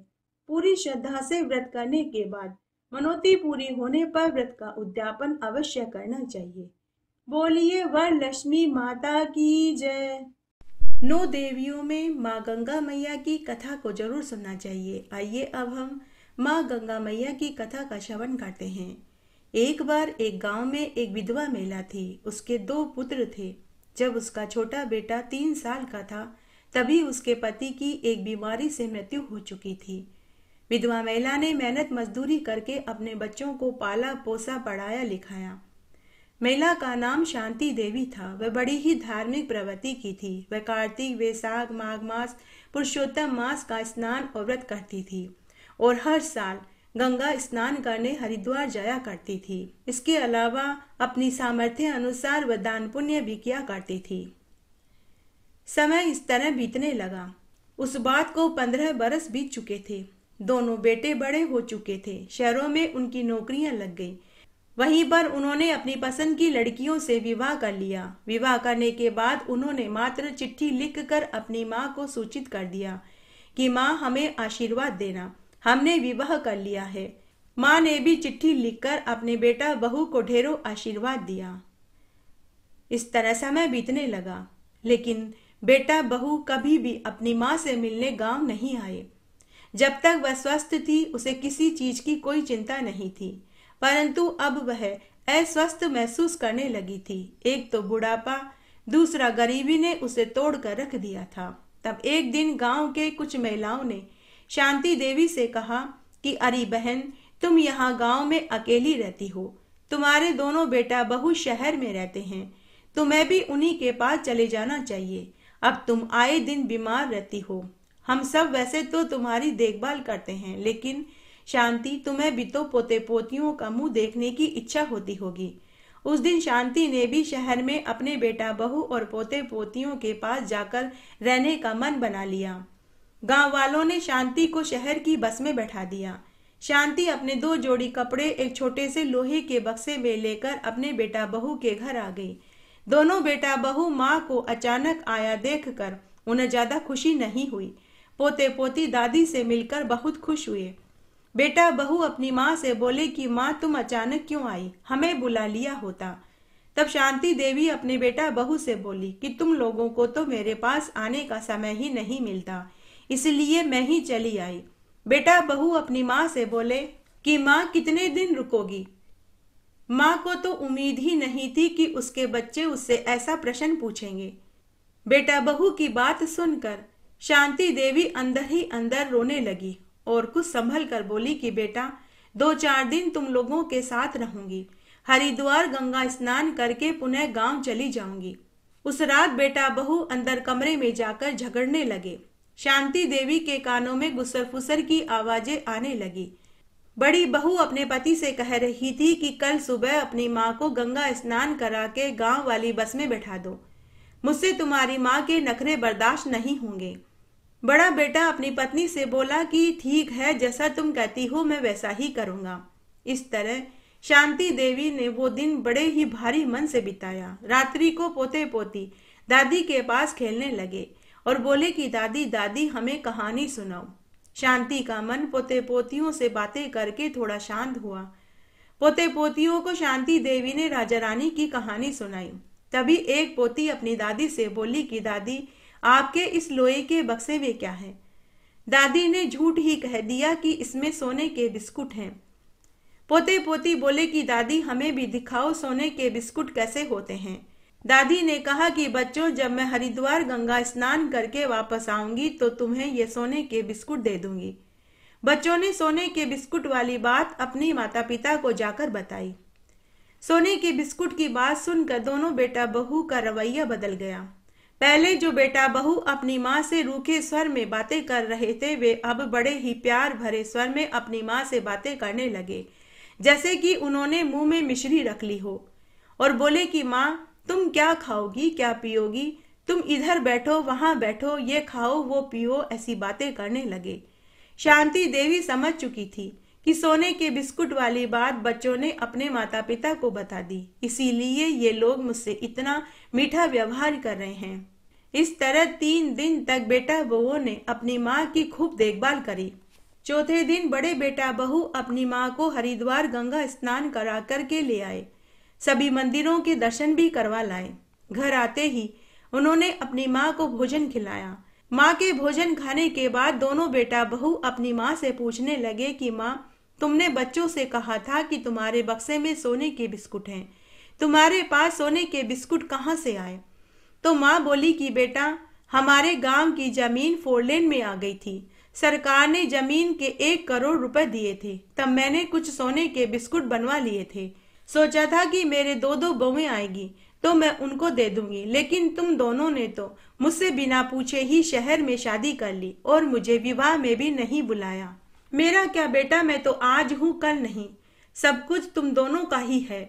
पूरी श्रद्धा से व्रत करने के बाद मनोती पूरी होने पर व्रत का उद्यापन अवश्य करना चाहिए बोलिए वह लक्ष्मी माता की जय नौ देवियों में माँ गंगा मैया की कथा को जरूर सुनना चाहिए आइए अब हम माँ गंगा मैया की कथा का श्रवण करते हैं एक बार एक गांव में एक विधवा महिला थी उसके दो पुत्र थे जब उसका छोटा बेटा तीन साल का था तभी उसके पति की एक बीमारी से मृत्यु हो चुकी थी विधवा महिला ने मेहनत मजदूरी करके अपने बच्चों को पाला पोसा पढ़ाया लिखाया महिला का नाम शांति देवी था वह बड़ी ही धार्मिक प्रवृत्ति की थी वह कार्तिक वैसाख माघ मास पुरुषोत्तम मास का स्नान और व्रत करती थी और हर साल गंगा स्नान करने हरिद्वार जाया करती थी इसके अलावा अपनी सामर्थ्य अनुसार वह दान पुण्य भी किया करती थी समय इस तरह बीतने लगा उस बात को पंद्रह बरस बीत चुके थे दोनों बेटे बड़े हो चुके थे शहरों में उनकी नौकरियां लग गई वहीं पर उन्होंने अपनी पसंद की लड़कियों से विवाह कर लिया विवाह करने के बाद उन्होंने मात्र चिट्ठी लिखकर अपनी माँ को सूचित कर दिया कि माँ हमें आशीर्वाद देना हमने विवाह कर लिया है माँ ने भी चिट्ठी लिखकर अपने बेटा बहू को ढेरों आशीर्वाद दिया इस तरह समय बीतने लगा लेकिन बेटा बहू कभी भी अपनी माँ से मिलने गांव नहीं आए जब तक वह स्वस्थ थी उसे किसी चीज की कोई चिंता नहीं थी परंतु अब वह अस्वस्थ महसूस करने लगी थी एक तो बुढ़ापा दूसरा गरीबी ने उसे तोड़कर रख दिया था तब एक दिन गांव के कुछ महिलाओं ने शांति देवी से कहा कि अरे बहन तुम यहाँ गांव में अकेली रहती हो तुम्हारे दोनों बेटा बहु शहर में रहते हैं तुम्हें तो भी उन्हीं के पास चले जाना चाहिए अब तुम आए दिन बीमार रहती हो हम सब वैसे तो तुम्हारी देखभाल करते हैं लेकिन शांति तुम्हें भी तो पोते पोतियों का मुंह देखने की इच्छा होती होगी उस दिन शांति ने भी शहर में अपने बेटा बहू और पोते पोतियों के पास जाकर रहने का मन बना लिया गांव वालों ने शांति को शहर की बस में बैठा दिया शांति अपने दो जोड़ी कपड़े एक छोटे से लोहे के बक्से में लेकर अपने बेटा बहू के घर आ गई दोनों बेटा बहू माँ को अचानक आया देखकर उन्हें ज्यादा खुशी नहीं हुई पोते पोती दादी से मिलकर बहुत खुश हुए बेटा बहू अपनी माँ से बोले कि माँ तुम अचानक क्यों आई हमें बुला लिया होता तब शांति देवी अपने बेटा बहू से बोली कि तुम लोगों को तो मेरे पास आने का समय ही नहीं मिलता इसलिए मैं ही चली आई बेटा बहू अपनी माँ से बोले कि माँ कितने दिन रुकोगी माँ को तो उम्मीद ही नहीं थी कि उसके बच्चे उससे ऐसा प्रश्न पूछेंगे बेटा बहू की बात सुनकर शांति देवी अंदर ही अंदर रोने लगी और कुछ संभल कर बोली कि बेटा दो चार दिन तुम लोगों के साथ रहूंगी हरिद्वार गंगा स्नान करके पुनः गांव चली जाऊंगी उस रात बेटा बहु अंदर कमरे में जाकर झगड़ने लगे शांति देवी के कानों में गुसर फुसर की आवाजें आने लगी बड़ी बहू अपने पति से कह रही थी कि कल सुबह अपनी माँ को गंगा स्नान करा के गाँव वाली बस में बैठा दो मुझसे तुम्हारी माँ के नखरे बर्दाश्त नहीं होंगे बड़ा बेटा अपनी पत्नी से बोला कि ठीक है जैसा तुम कहती हो मैं वैसा ही करूंगा इस तरह शांति देवी ने वो दिन बड़े ही भारी मन से बिताया रात्रि को पोते पोती दादी के पास खेलने लगे और बोले कि दादी दादी हमें कहानी सुनाओ शांति का मन पोते पोतियों से बातें करके थोड़ा शांत हुआ पोते पोतियों को शांति देवी ने राजा रानी की कहानी सुनाई तभी एक पोती अपनी दादी से बोली कि दादी आपके इस लोहे के बक्से में क्या है दादी ने झूठ ही कह दिया कि इसमें सोने के बिस्कुट हैं पोते पोती बोले कि दादी हमें भी दिखाओ सोने के बिस्कुट कैसे होते हैं दादी ने कहा कि बच्चों जब मैं हरिद्वार गंगा स्नान करके वापस आऊंगी तो तुम्हें ये सोने के बिस्कुट दे दूंगी बच्चों ने सोने के बिस्कुट वाली बात अपने माता पिता को जाकर बताई सोने के बिस्कुट की बात सुनकर दोनों बेटा बहू का रवैया बदल गया पहले जो बेटा बहू अपनी माँ से रूखे स्वर में बातें कर रहे थे वे अब बड़े ही प्यार भरे स्वर में अपनी माँ से बातें करने लगे जैसे कि उन्होंने मुंह में मिश्री रख ली हो और बोले कि माँ तुम क्या खाओगी क्या पियोगी तुम इधर बैठो वहां बैठो ये खाओ वो पियो ऐसी बातें करने लगे शांति देवी समझ चुकी थी कि सोने के बिस्कुट वाली बात बच्चों ने अपने माता पिता को बता दी इसीलिए ये लोग मुझसे इतना मीठा व्यवहार कर रहे हैं इस तरह तीन दिन तक बेटा बहुओं ने अपनी माँ की खूब देखभाल करी चौथे दिन बड़े बेटा बहू अपनी माँ को हरिद्वार गंगा स्नान करा करके ले आए सभी मंदिरों के दर्शन भी करवा लाए घर आते ही उन्होंने अपनी माँ को भोजन खिलाया माँ के भोजन खाने के बाद दोनों बेटा बहू अपनी माँ से पूछने लगे कि माँ तुमने बच्चों से कहा था कि तुम्हारे बक्से में सोने के बिस्कुट हैं तुम्हारे पास सोने के बिस्कुट कहाँ से आए तो माँ बोली कि बेटा हमारे गांव की जमीन फोरलेन में आ गई थी सरकार ने जमीन के एक करोड़ रुपए दिए थे तब मैंने कुछ सोने के बिस्कुट बनवा लिए थे सोचा था कि मेरे दो दो बहुएं आएगी तो मैं उनको दे दूंगी लेकिन तुम दोनों ने तो मुझसे बिना पूछे ही शहर में शादी कर ली और मुझे विवाह में भी नहीं बुलाया मेरा क्या बेटा मैं तो आज हूँ कल नहीं सब कुछ तुम दोनों का ही है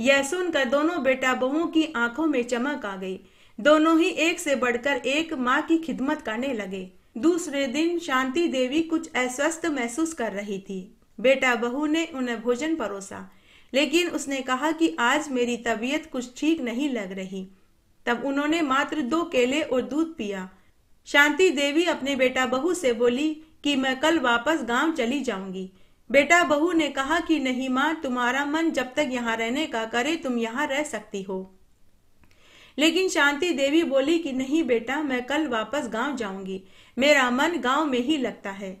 यह सुनकर दोनों बेटा बहुओं की आंखों में चमक आ गई दोनों ही एक से बढ़कर एक माँ की खिदमत करने लगे दूसरे दिन शांति देवी कुछ अस्वस्थ महसूस कर रही थी बेटा बहू ने उन्हें भोजन परोसा लेकिन उसने कहा कि आज मेरी तबीयत कुछ ठीक नहीं लग रही तब उन्होंने मात्र दो केले और दूध पिया शांति देवी अपने बेटा बहू से बोली कि मैं कल वापस गांव चली जाऊंगी बेटा बहू ने कहा कि नहीं माँ तुम्हारा मन जब तक यहाँ रहने का करे तुम यहाँ रह सकती हो लेकिन शांति देवी बोली कि नहीं बेटा मैं कल वापस गांव जाऊंगी मेरा मन गांव में ही लगता है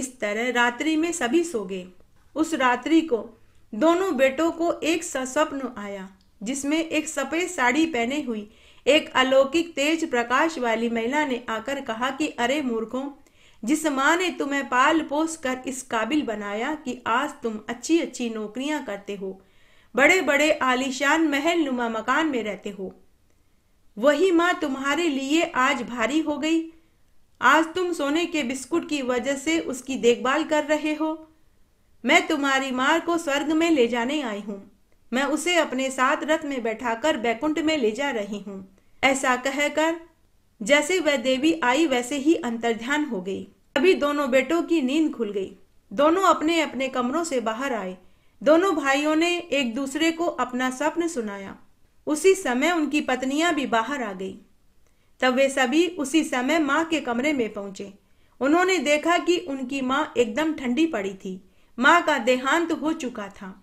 इस तरह रात्रि में सभी सो गए उस रात्रि को दोनों बेटों को एक स्वप्न आया जिसमें एक सफेद साड़ी पहने हुई एक अलौकिक तेज प्रकाश वाली महिला ने आकर कहा कि अरे मूर्खों जिस माँ ने तुम्हें पाल पोस कर इस काबिल बनाया कि आज तुम अच्छी अच्छी नौकरियां करते हो बड़े बड़े आलिशान महल नुमा मकान में रहते हो वही माँ तुम्हारे लिए आज भारी हो गई आज तुम सोने के बिस्कुट की वजह से उसकी देखभाल कर रहे हो मैं तुम्हारी माँ को स्वर्ग में ले जाने आई हूँ मैं उसे अपने साथ रथ में बैठाकर बैकुंठ में ले जा रही हूँ ऐसा कहकर जैसे वह देवी आई वैसे ही अंतर्ध्यान हो गई अभी दोनों बेटों की नींद खुल गई दोनों अपने अपने कमरों से बाहर आए दोनों भाइयों ने एक दूसरे को अपना स्वप्न सुनाया उसी समय उनकी पत्नियां भी बाहर आ गई तब वे सभी उसी समय माँ के कमरे में पहुंचे उन्होंने देखा कि उनकी माँ एकदम ठंडी पड़ी थी माँ का देहांत हो चुका था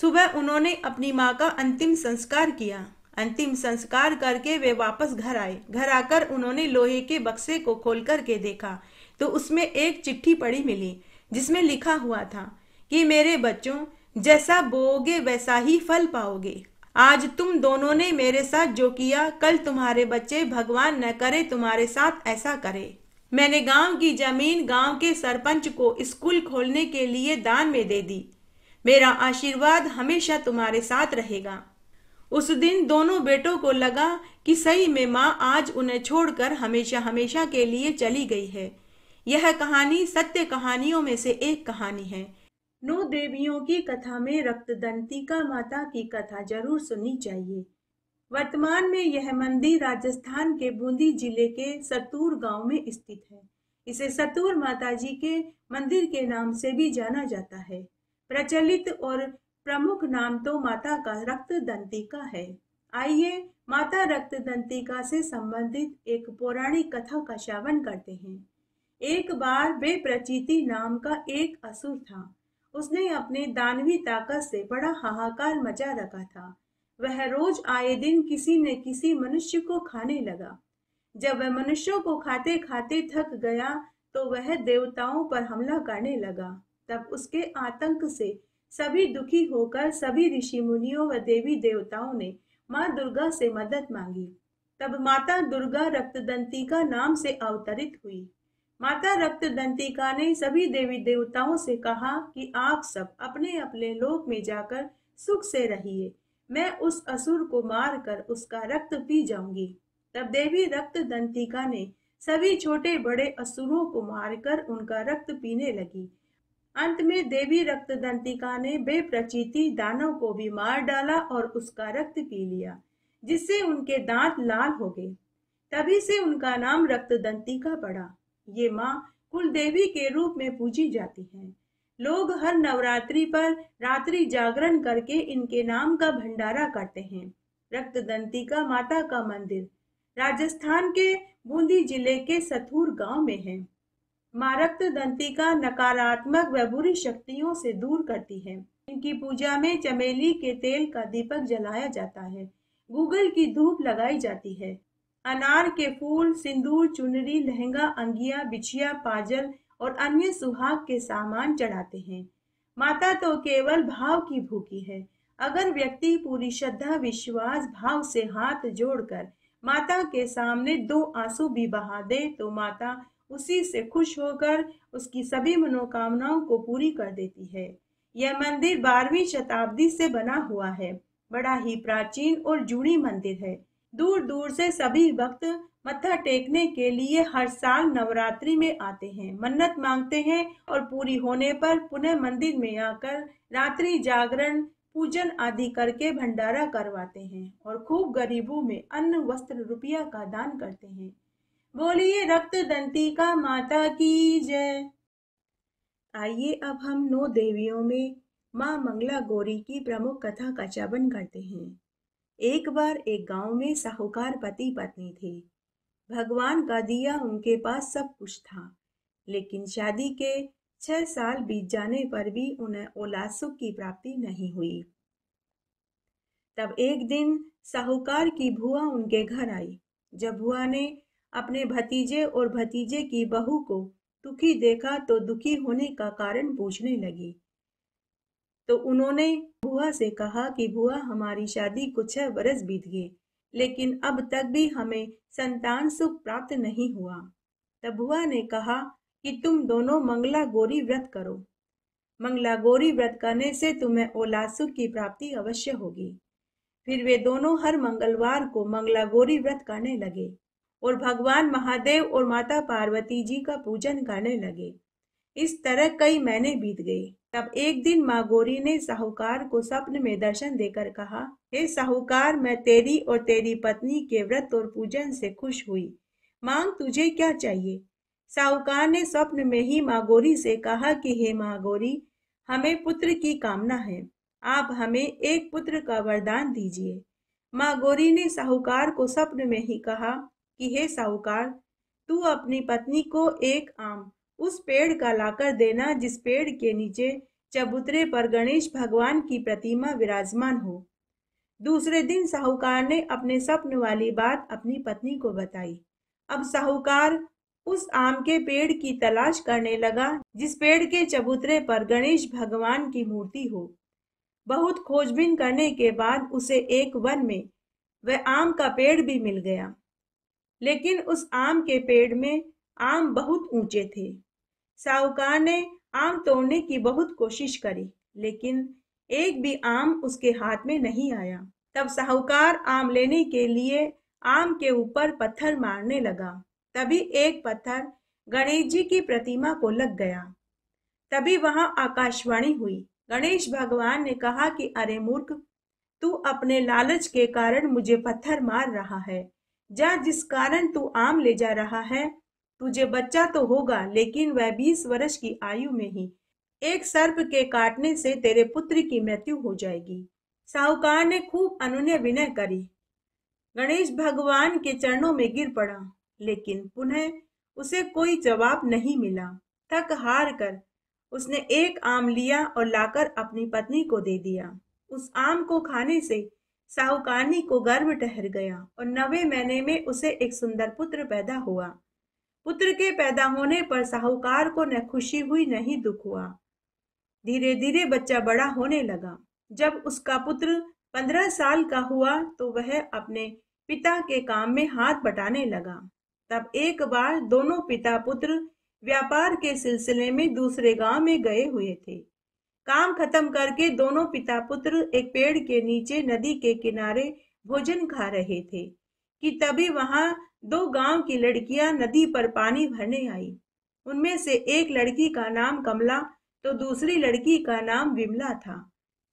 सुबह उन्होंने अपनी माँ का अंतिम संस्कार किया अंतिम संस्कार करके वे वापस घर आए घर आकर उन्होंने लोहे के बक्से को खोल करके देखा तो उसमें एक चिट्ठी पड़ी मिली जिसमें लिखा हुआ था कि मेरे बच्चों जैसा बोगे वैसा ही फल पाओगे आज तुम दोनों ने मेरे साथ जो किया कल तुम्हारे बच्चे भगवान न करे तुम्हारे साथ ऐसा करे मैंने गांव की जमीन गांव के सरपंच को स्कूल खोलने के लिए दान में दे दी मेरा आशीर्वाद हमेशा तुम्हारे साथ रहेगा उस दिन दोनों बेटों को लगा कि सही में माँ आज उन्हें छोड़कर हमेशा हमेशा के लिए चली गई है यह कहानी सत्य कहानियों में से एक कहानी है नौ देवियों की कथा में रक्त रक्तदंतिका माता की कथा जरूर सुननी चाहिए वर्तमान में यह मंदिर राजस्थान के बूंदी जिले के सतूर गांव में स्थित है इसे सतूर माता जी के मंदिर के नाम से भी जाना जाता है प्रचलित और प्रमुख नाम तो माता का रक्त दंती का है आइए माता रक्त दंतिका से संबंधित एक पौराणिक कथा का श्रवण करते हैं एक बार बेप्रचिति नाम का एक असुर था उसने अपने दानवी ताकत से बड़ा हाहाकार मचा रखा था वह रोज आए दिन किसी न किसी मनुष्य को खाने लगा जब वह मनुष्यों को खाते खाते थक गया तो वह देवताओं पर हमला करने लगा तब उसके आतंक से सभी दुखी होकर सभी ऋषि मुनियों व देवी देवताओं ने माँ दुर्गा से मदद मांगी तब माता दुर्गा दंतिका नाम से अवतरित हुई माता दंतिका ने सभी देवी देवताओं से कहा कि आप सब अपने अपने लोक में जाकर सुख से रहिए मैं उस असुर को मार कर उसका रक्त पी जाऊंगी तब देवी रक्त दंतिका ने सभी छोटे बड़े असुरों को मारकर उनका रक्त पीने लगी अंत में देवी रक्त दंतिका ने बेप्रचिति दानव को भी मार डाला और उसका रक्त पी लिया जिससे उनके दांत लाल हो गए तभी से उनका नाम रक्त दंतिका पड़ा ये माँ कुल देवी के रूप में पूजी जाती है लोग हर नवरात्रि पर रात्रि जागरण करके इनके नाम का भंडारा करते हैं दंतिका माता का मंदिर राजस्थान के बूंदी जिले के सथूर गांव में है माँ रक्तदंती का नकारात्मक व बुरी शक्तियों से दूर करती है इनकी पूजा में चमेली के तेल का दीपक जलाया जाता है गूगल की धूप लगाई जाती है अनार के फूल सिंदूर चुनरी लहंगा अंगिया बिछिया पाजल और अन्य सुहाग के सामान चढ़ाते हैं माता तो केवल भाव की भूखी है अगर व्यक्ति पूरी श्रद्धा विश्वास भाव से हाथ जोड़कर माता के सामने दो आंसू भी बहा दे तो माता उसी से खुश होकर उसकी सभी मनोकामनाओं को पूरी कर देती है यह मंदिर बारहवीं शताब्दी से बना हुआ है बड़ा ही प्राचीन और जूड़ी मंदिर है दूर दूर से सभी भक्त मत्था टेकने के लिए हर साल नवरात्रि में आते हैं मन्नत मांगते हैं और पूरी होने पर पुनः मंदिर में आकर रात्रि जागरण पूजन आदि करके भंडारा करवाते हैं और खूब गरीबों में अन्न वस्त्र रुपया का दान करते हैं बोलिए रक्त दंती का माता की जय आइए अब हम नौ देवियों में माँ मंगला गौरी की प्रमुख कथा का चवन करते हैं एक बार एक गांव में साहूकार पति पत्नी थे भगवान का दिया उनके पास सब कुछ था लेकिन शादी के छह साल बीत जाने पर भी उन्हें औलाद सुख की प्राप्ति नहीं हुई तब एक दिन साहूकार की भुआ उनके घर आई जब भुआ ने अपने भतीजे और भतीजे की बहू को दुखी देखा तो दुखी होने का कारण पूछने लगी तो उन्होंने बुआ से कहा कि बुआ हमारी शादी कुछ है बरस बीत गए लेकिन अब तक भी हमें संतान सुख प्राप्त नहीं हुआ तब तो बुआ ने कहा कि तुम दोनों मंगला गोरी व्रत करो मंगला गोरी व्रत करने से तुम्हें औलाद सुख की प्राप्ति अवश्य होगी फिर वे दोनों हर मंगलवार को मंगला गोरी व्रत करने लगे और भगवान महादेव और माता पार्वती जी का पूजन करने लगे इस तरह कई महीने बीत गए तब एक दिन माँ गोरी ने साहूकार को स्वप्न में दर्शन देकर कहा हे साहूकार मैं तेरी और तेरी पत्नी के व्रत और पूजन से खुश हुई मांग तुझे क्या चाहिए साहूकार ने स्वप्न में ही माँ गोरी से कहा कि हे माँ गोरी हमें पुत्र की कामना है आप हमें एक पुत्र का वरदान दीजिए माँ गोरी ने साहूकार को स्वप्न में ही कहा कि हे साहूकार तू अपनी पत्नी को एक आम उस पेड़ का लाकर देना जिस पेड़ के नीचे चबूतरे पर गणेश भगवान की प्रतिमा विराजमान हो दूसरे दिन साहूकार ने अपने स्वप्न वाली बात अपनी पत्नी को बताई अब साहूकार उस आम के पेड़ की तलाश करने लगा जिस पेड़ के चबूतरे पर गणेश भगवान की मूर्ति हो बहुत खोजबीन करने के बाद उसे एक वन में वह आम का पेड़ भी मिल गया लेकिन उस आम के पेड़ में आम बहुत ऊंचे थे साहूकार ने आम तोड़ने की बहुत कोशिश करी लेकिन एक भी आम उसके हाथ में नहीं आया तब साहूकार आम लेने के लिए आम के ऊपर पत्थर मारने लगा तभी एक पत्थर गणेश जी की प्रतिमा को लग गया तभी वहां आकाशवाणी हुई गणेश भगवान ने कहा कि अरे मूर्ख तू अपने लालच के कारण मुझे पत्थर मार रहा है जा जिस कारण तू आम ले जा रहा है तुझे बच्चा तो होगा लेकिन वह बीस वर्ष की आयु में ही एक सर्प के काटने से तेरे पुत्र की मृत्यु हो जाएगी साहूकार ने खूब अनुनय विनय करी गणेश भगवान के चरणों में गिर पड़ा लेकिन पुनः उसे कोई जवाब नहीं मिला थक हार कर उसने एक आम लिया और लाकर अपनी पत्नी को दे दिया उस आम को खाने से साहूकारनी को गर्व ठहर गया और नवे महीने में उसे एक सुंदर पुत्र पैदा हुआ पुत्र के पैदा होने पर साहूकार को न खुशी हुई न ही दुख हुआ धीरे धीरे बच्चा बड़ा होने लगा जब उसका पुत्र पंद्रह साल का हुआ तो वह अपने पिता के काम में हाथ बटाने लगा तब एक बार दोनों पिता पुत्र व्यापार के सिलसिले में दूसरे गांव में गए हुए थे काम खत्म करके दोनों पिता पुत्र एक पेड़ के नीचे नदी के किनारे भोजन खा रहे थे कि तभी वहां दो गांव की लड़कियां नदी पर पानी भरने आई उनमें से एक लड़की का नाम कमला तो दूसरी लड़की का नाम विमला था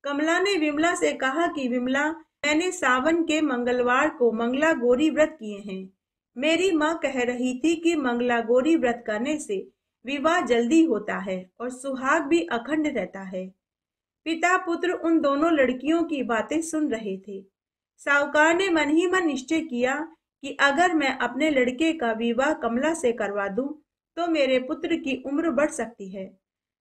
कमला ने विमला से कहा कि विमला मैंने सावन के मंगलवार को मंगला गोरी व्रत किए हैं मेरी माँ कह रही थी कि मंगला गोरी व्रत करने से विवाह जल्दी होता है और सुहाग भी अखंड रहता है पिता पुत्र उन दोनों लड़कियों की बातें सुन रहे थे साहूकार ने मन ही मन निश्चय किया कि अगर मैं अपने लड़के का विवाह कमला से करवा दूं तो मेरे पुत्र की उम्र बढ़ सकती है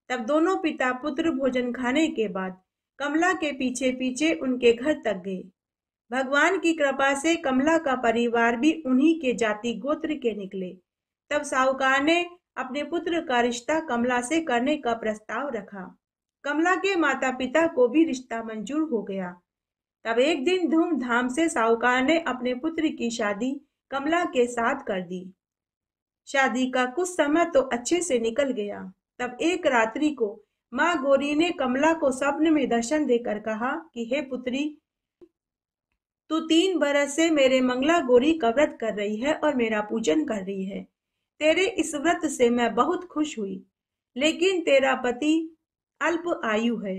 तब दोनों पिता पुत्र भोजन खाने के बाद कमला के पीछे पीछे उनके घर तक गए भगवान की कृपा से कमला का परिवार भी उन्हीं के जाति गोत्र के निकले तब साहूकार ने अपने पुत्र का रिश्ता कमला से करने का प्रस्ताव रखा कमला के माता पिता को भी रिश्ता मंजूर हो गया तब एक दिन धूमधाम से साहूकार ने अपने पुत्र की शादी कमला के साथ कर दी शादी का कुछ समय तो अच्छे से निकल गया तब एक रात्रि को माँ गोरी ने कमला को स्वप्न में दर्शन देकर कहा कि हे पुत्री तू तीन बरस से मेरे मंगला गोरी का व्रत कर रही है और मेरा पूजन कर रही है तेरे इस व्रत से मैं बहुत खुश हुई लेकिन तेरा पति अल्प आयु है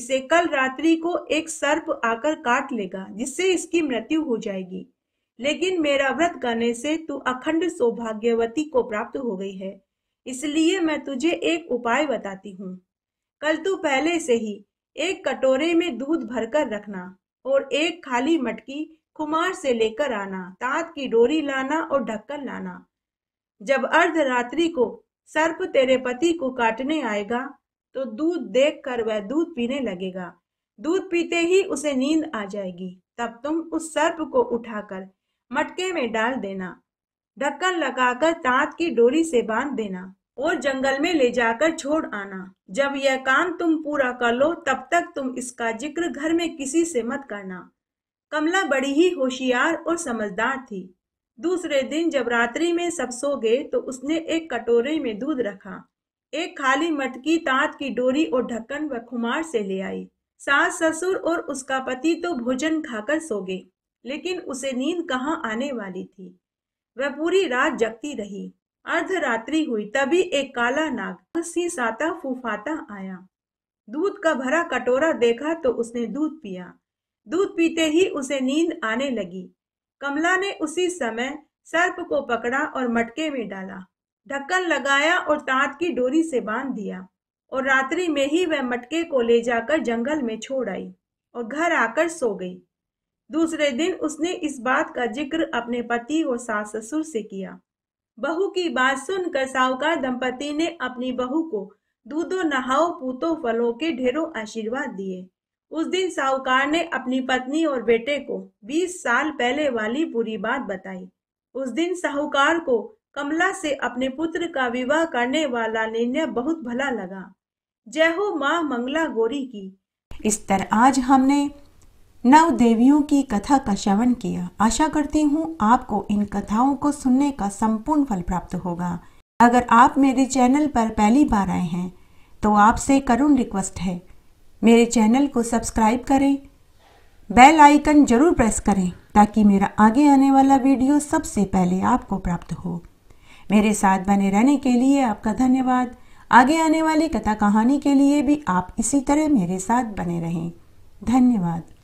इसे कल रात्रि को एक सर्प आकर काट लेगा जिससे इसकी मृत्यु हो जाएगी लेकिन मेरा व्रत करने से तू अखंड सौभाग्यवती को प्राप्त हो गई है इसलिए मैं तुझे एक उपाय बताती हूँ कल तू पहले से ही एक कटोरे में दूध भरकर रखना और एक खाली मटकी कुमार से लेकर आना तात की डोरी लाना और ढक्कन लाना जब अर्धरात्रि को सर्प तेरे पति को काटने आएगा तो दूध देखकर वह दूध पीने लगेगा दूध पीते ही उसे नींद आ जाएगी तब तुम उस सर्प को उठाकर मटके में डाल देना ढक्कन लगाकर तांत की डोरी से बांध देना और जंगल में ले जाकर छोड़ आना जब यह काम तुम पूरा कर लो तब तक तुम इसका जिक्र घर में किसी से मत करना कमला बड़ी ही होशियार और समझदार थी दूसरे दिन जब रात्रि में सब सो गए तो उसने एक कटोरे में दूध रखा एक खाली मटकी तांत की डोरी और ढक्कन व खुमार से ले आई सास ससुर और उसका पति तो भोजन खाकर सो गए लेकिन उसे नींद कहाँ आने वाली थी वह पूरी रात जगती रही अर्ध रात्रि हुई तभी एक काला नाग सी साता फूफाता आया दूध का भरा कटोरा देखा तो उसने दूध पिया दूध पीते ही उसे नींद आने लगी कमला ने उसी समय सर्प को पकड़ा और मटके में डाला ढक्कन लगाया और तांत की डोरी से बांध दिया और रात्रि में ही वह मटके को ले जाकर जंगल में छोड़ आई और घर आकर सो गई दूसरे दिन उसने इस बात का जिक्र अपने पति और सास ससुर से किया बहू की बात सुनकर साहूकार दंपति ने अपनी बहू को दूधो नहाओ पूतो फलों के ढेरों आशीर्वाद दिए उस दिन साहूकार ने अपनी पत्नी और बेटे को 20 साल पहले वाली बुरी बात बताई उस दिन साहूकार को कमला से अपने पुत्र का विवाह करने वाला निर्णय बहुत भला लगा जय हो माँ मंगला गोरी की इस तरह आज हमने नव देवियों की कथा का श्रवण किया आशा करती हूँ आपको इन कथाओं को सुनने का संपूर्ण फल प्राप्त होगा अगर आप मेरे चैनल पर पहली बार आए हैं तो आपसे करुण रिक्वेस्ट है मेरे चैनल को सब्सक्राइब करें बेल आइकन जरूर प्रेस करें ताकि मेरा आगे आने वाला वीडियो सबसे पहले आपको प्राप्त हो मेरे साथ बने रहने के लिए आपका धन्यवाद आगे आने वाली कथा कहानी के लिए भी आप इसी तरह मेरे साथ बने रहें धन्यवाद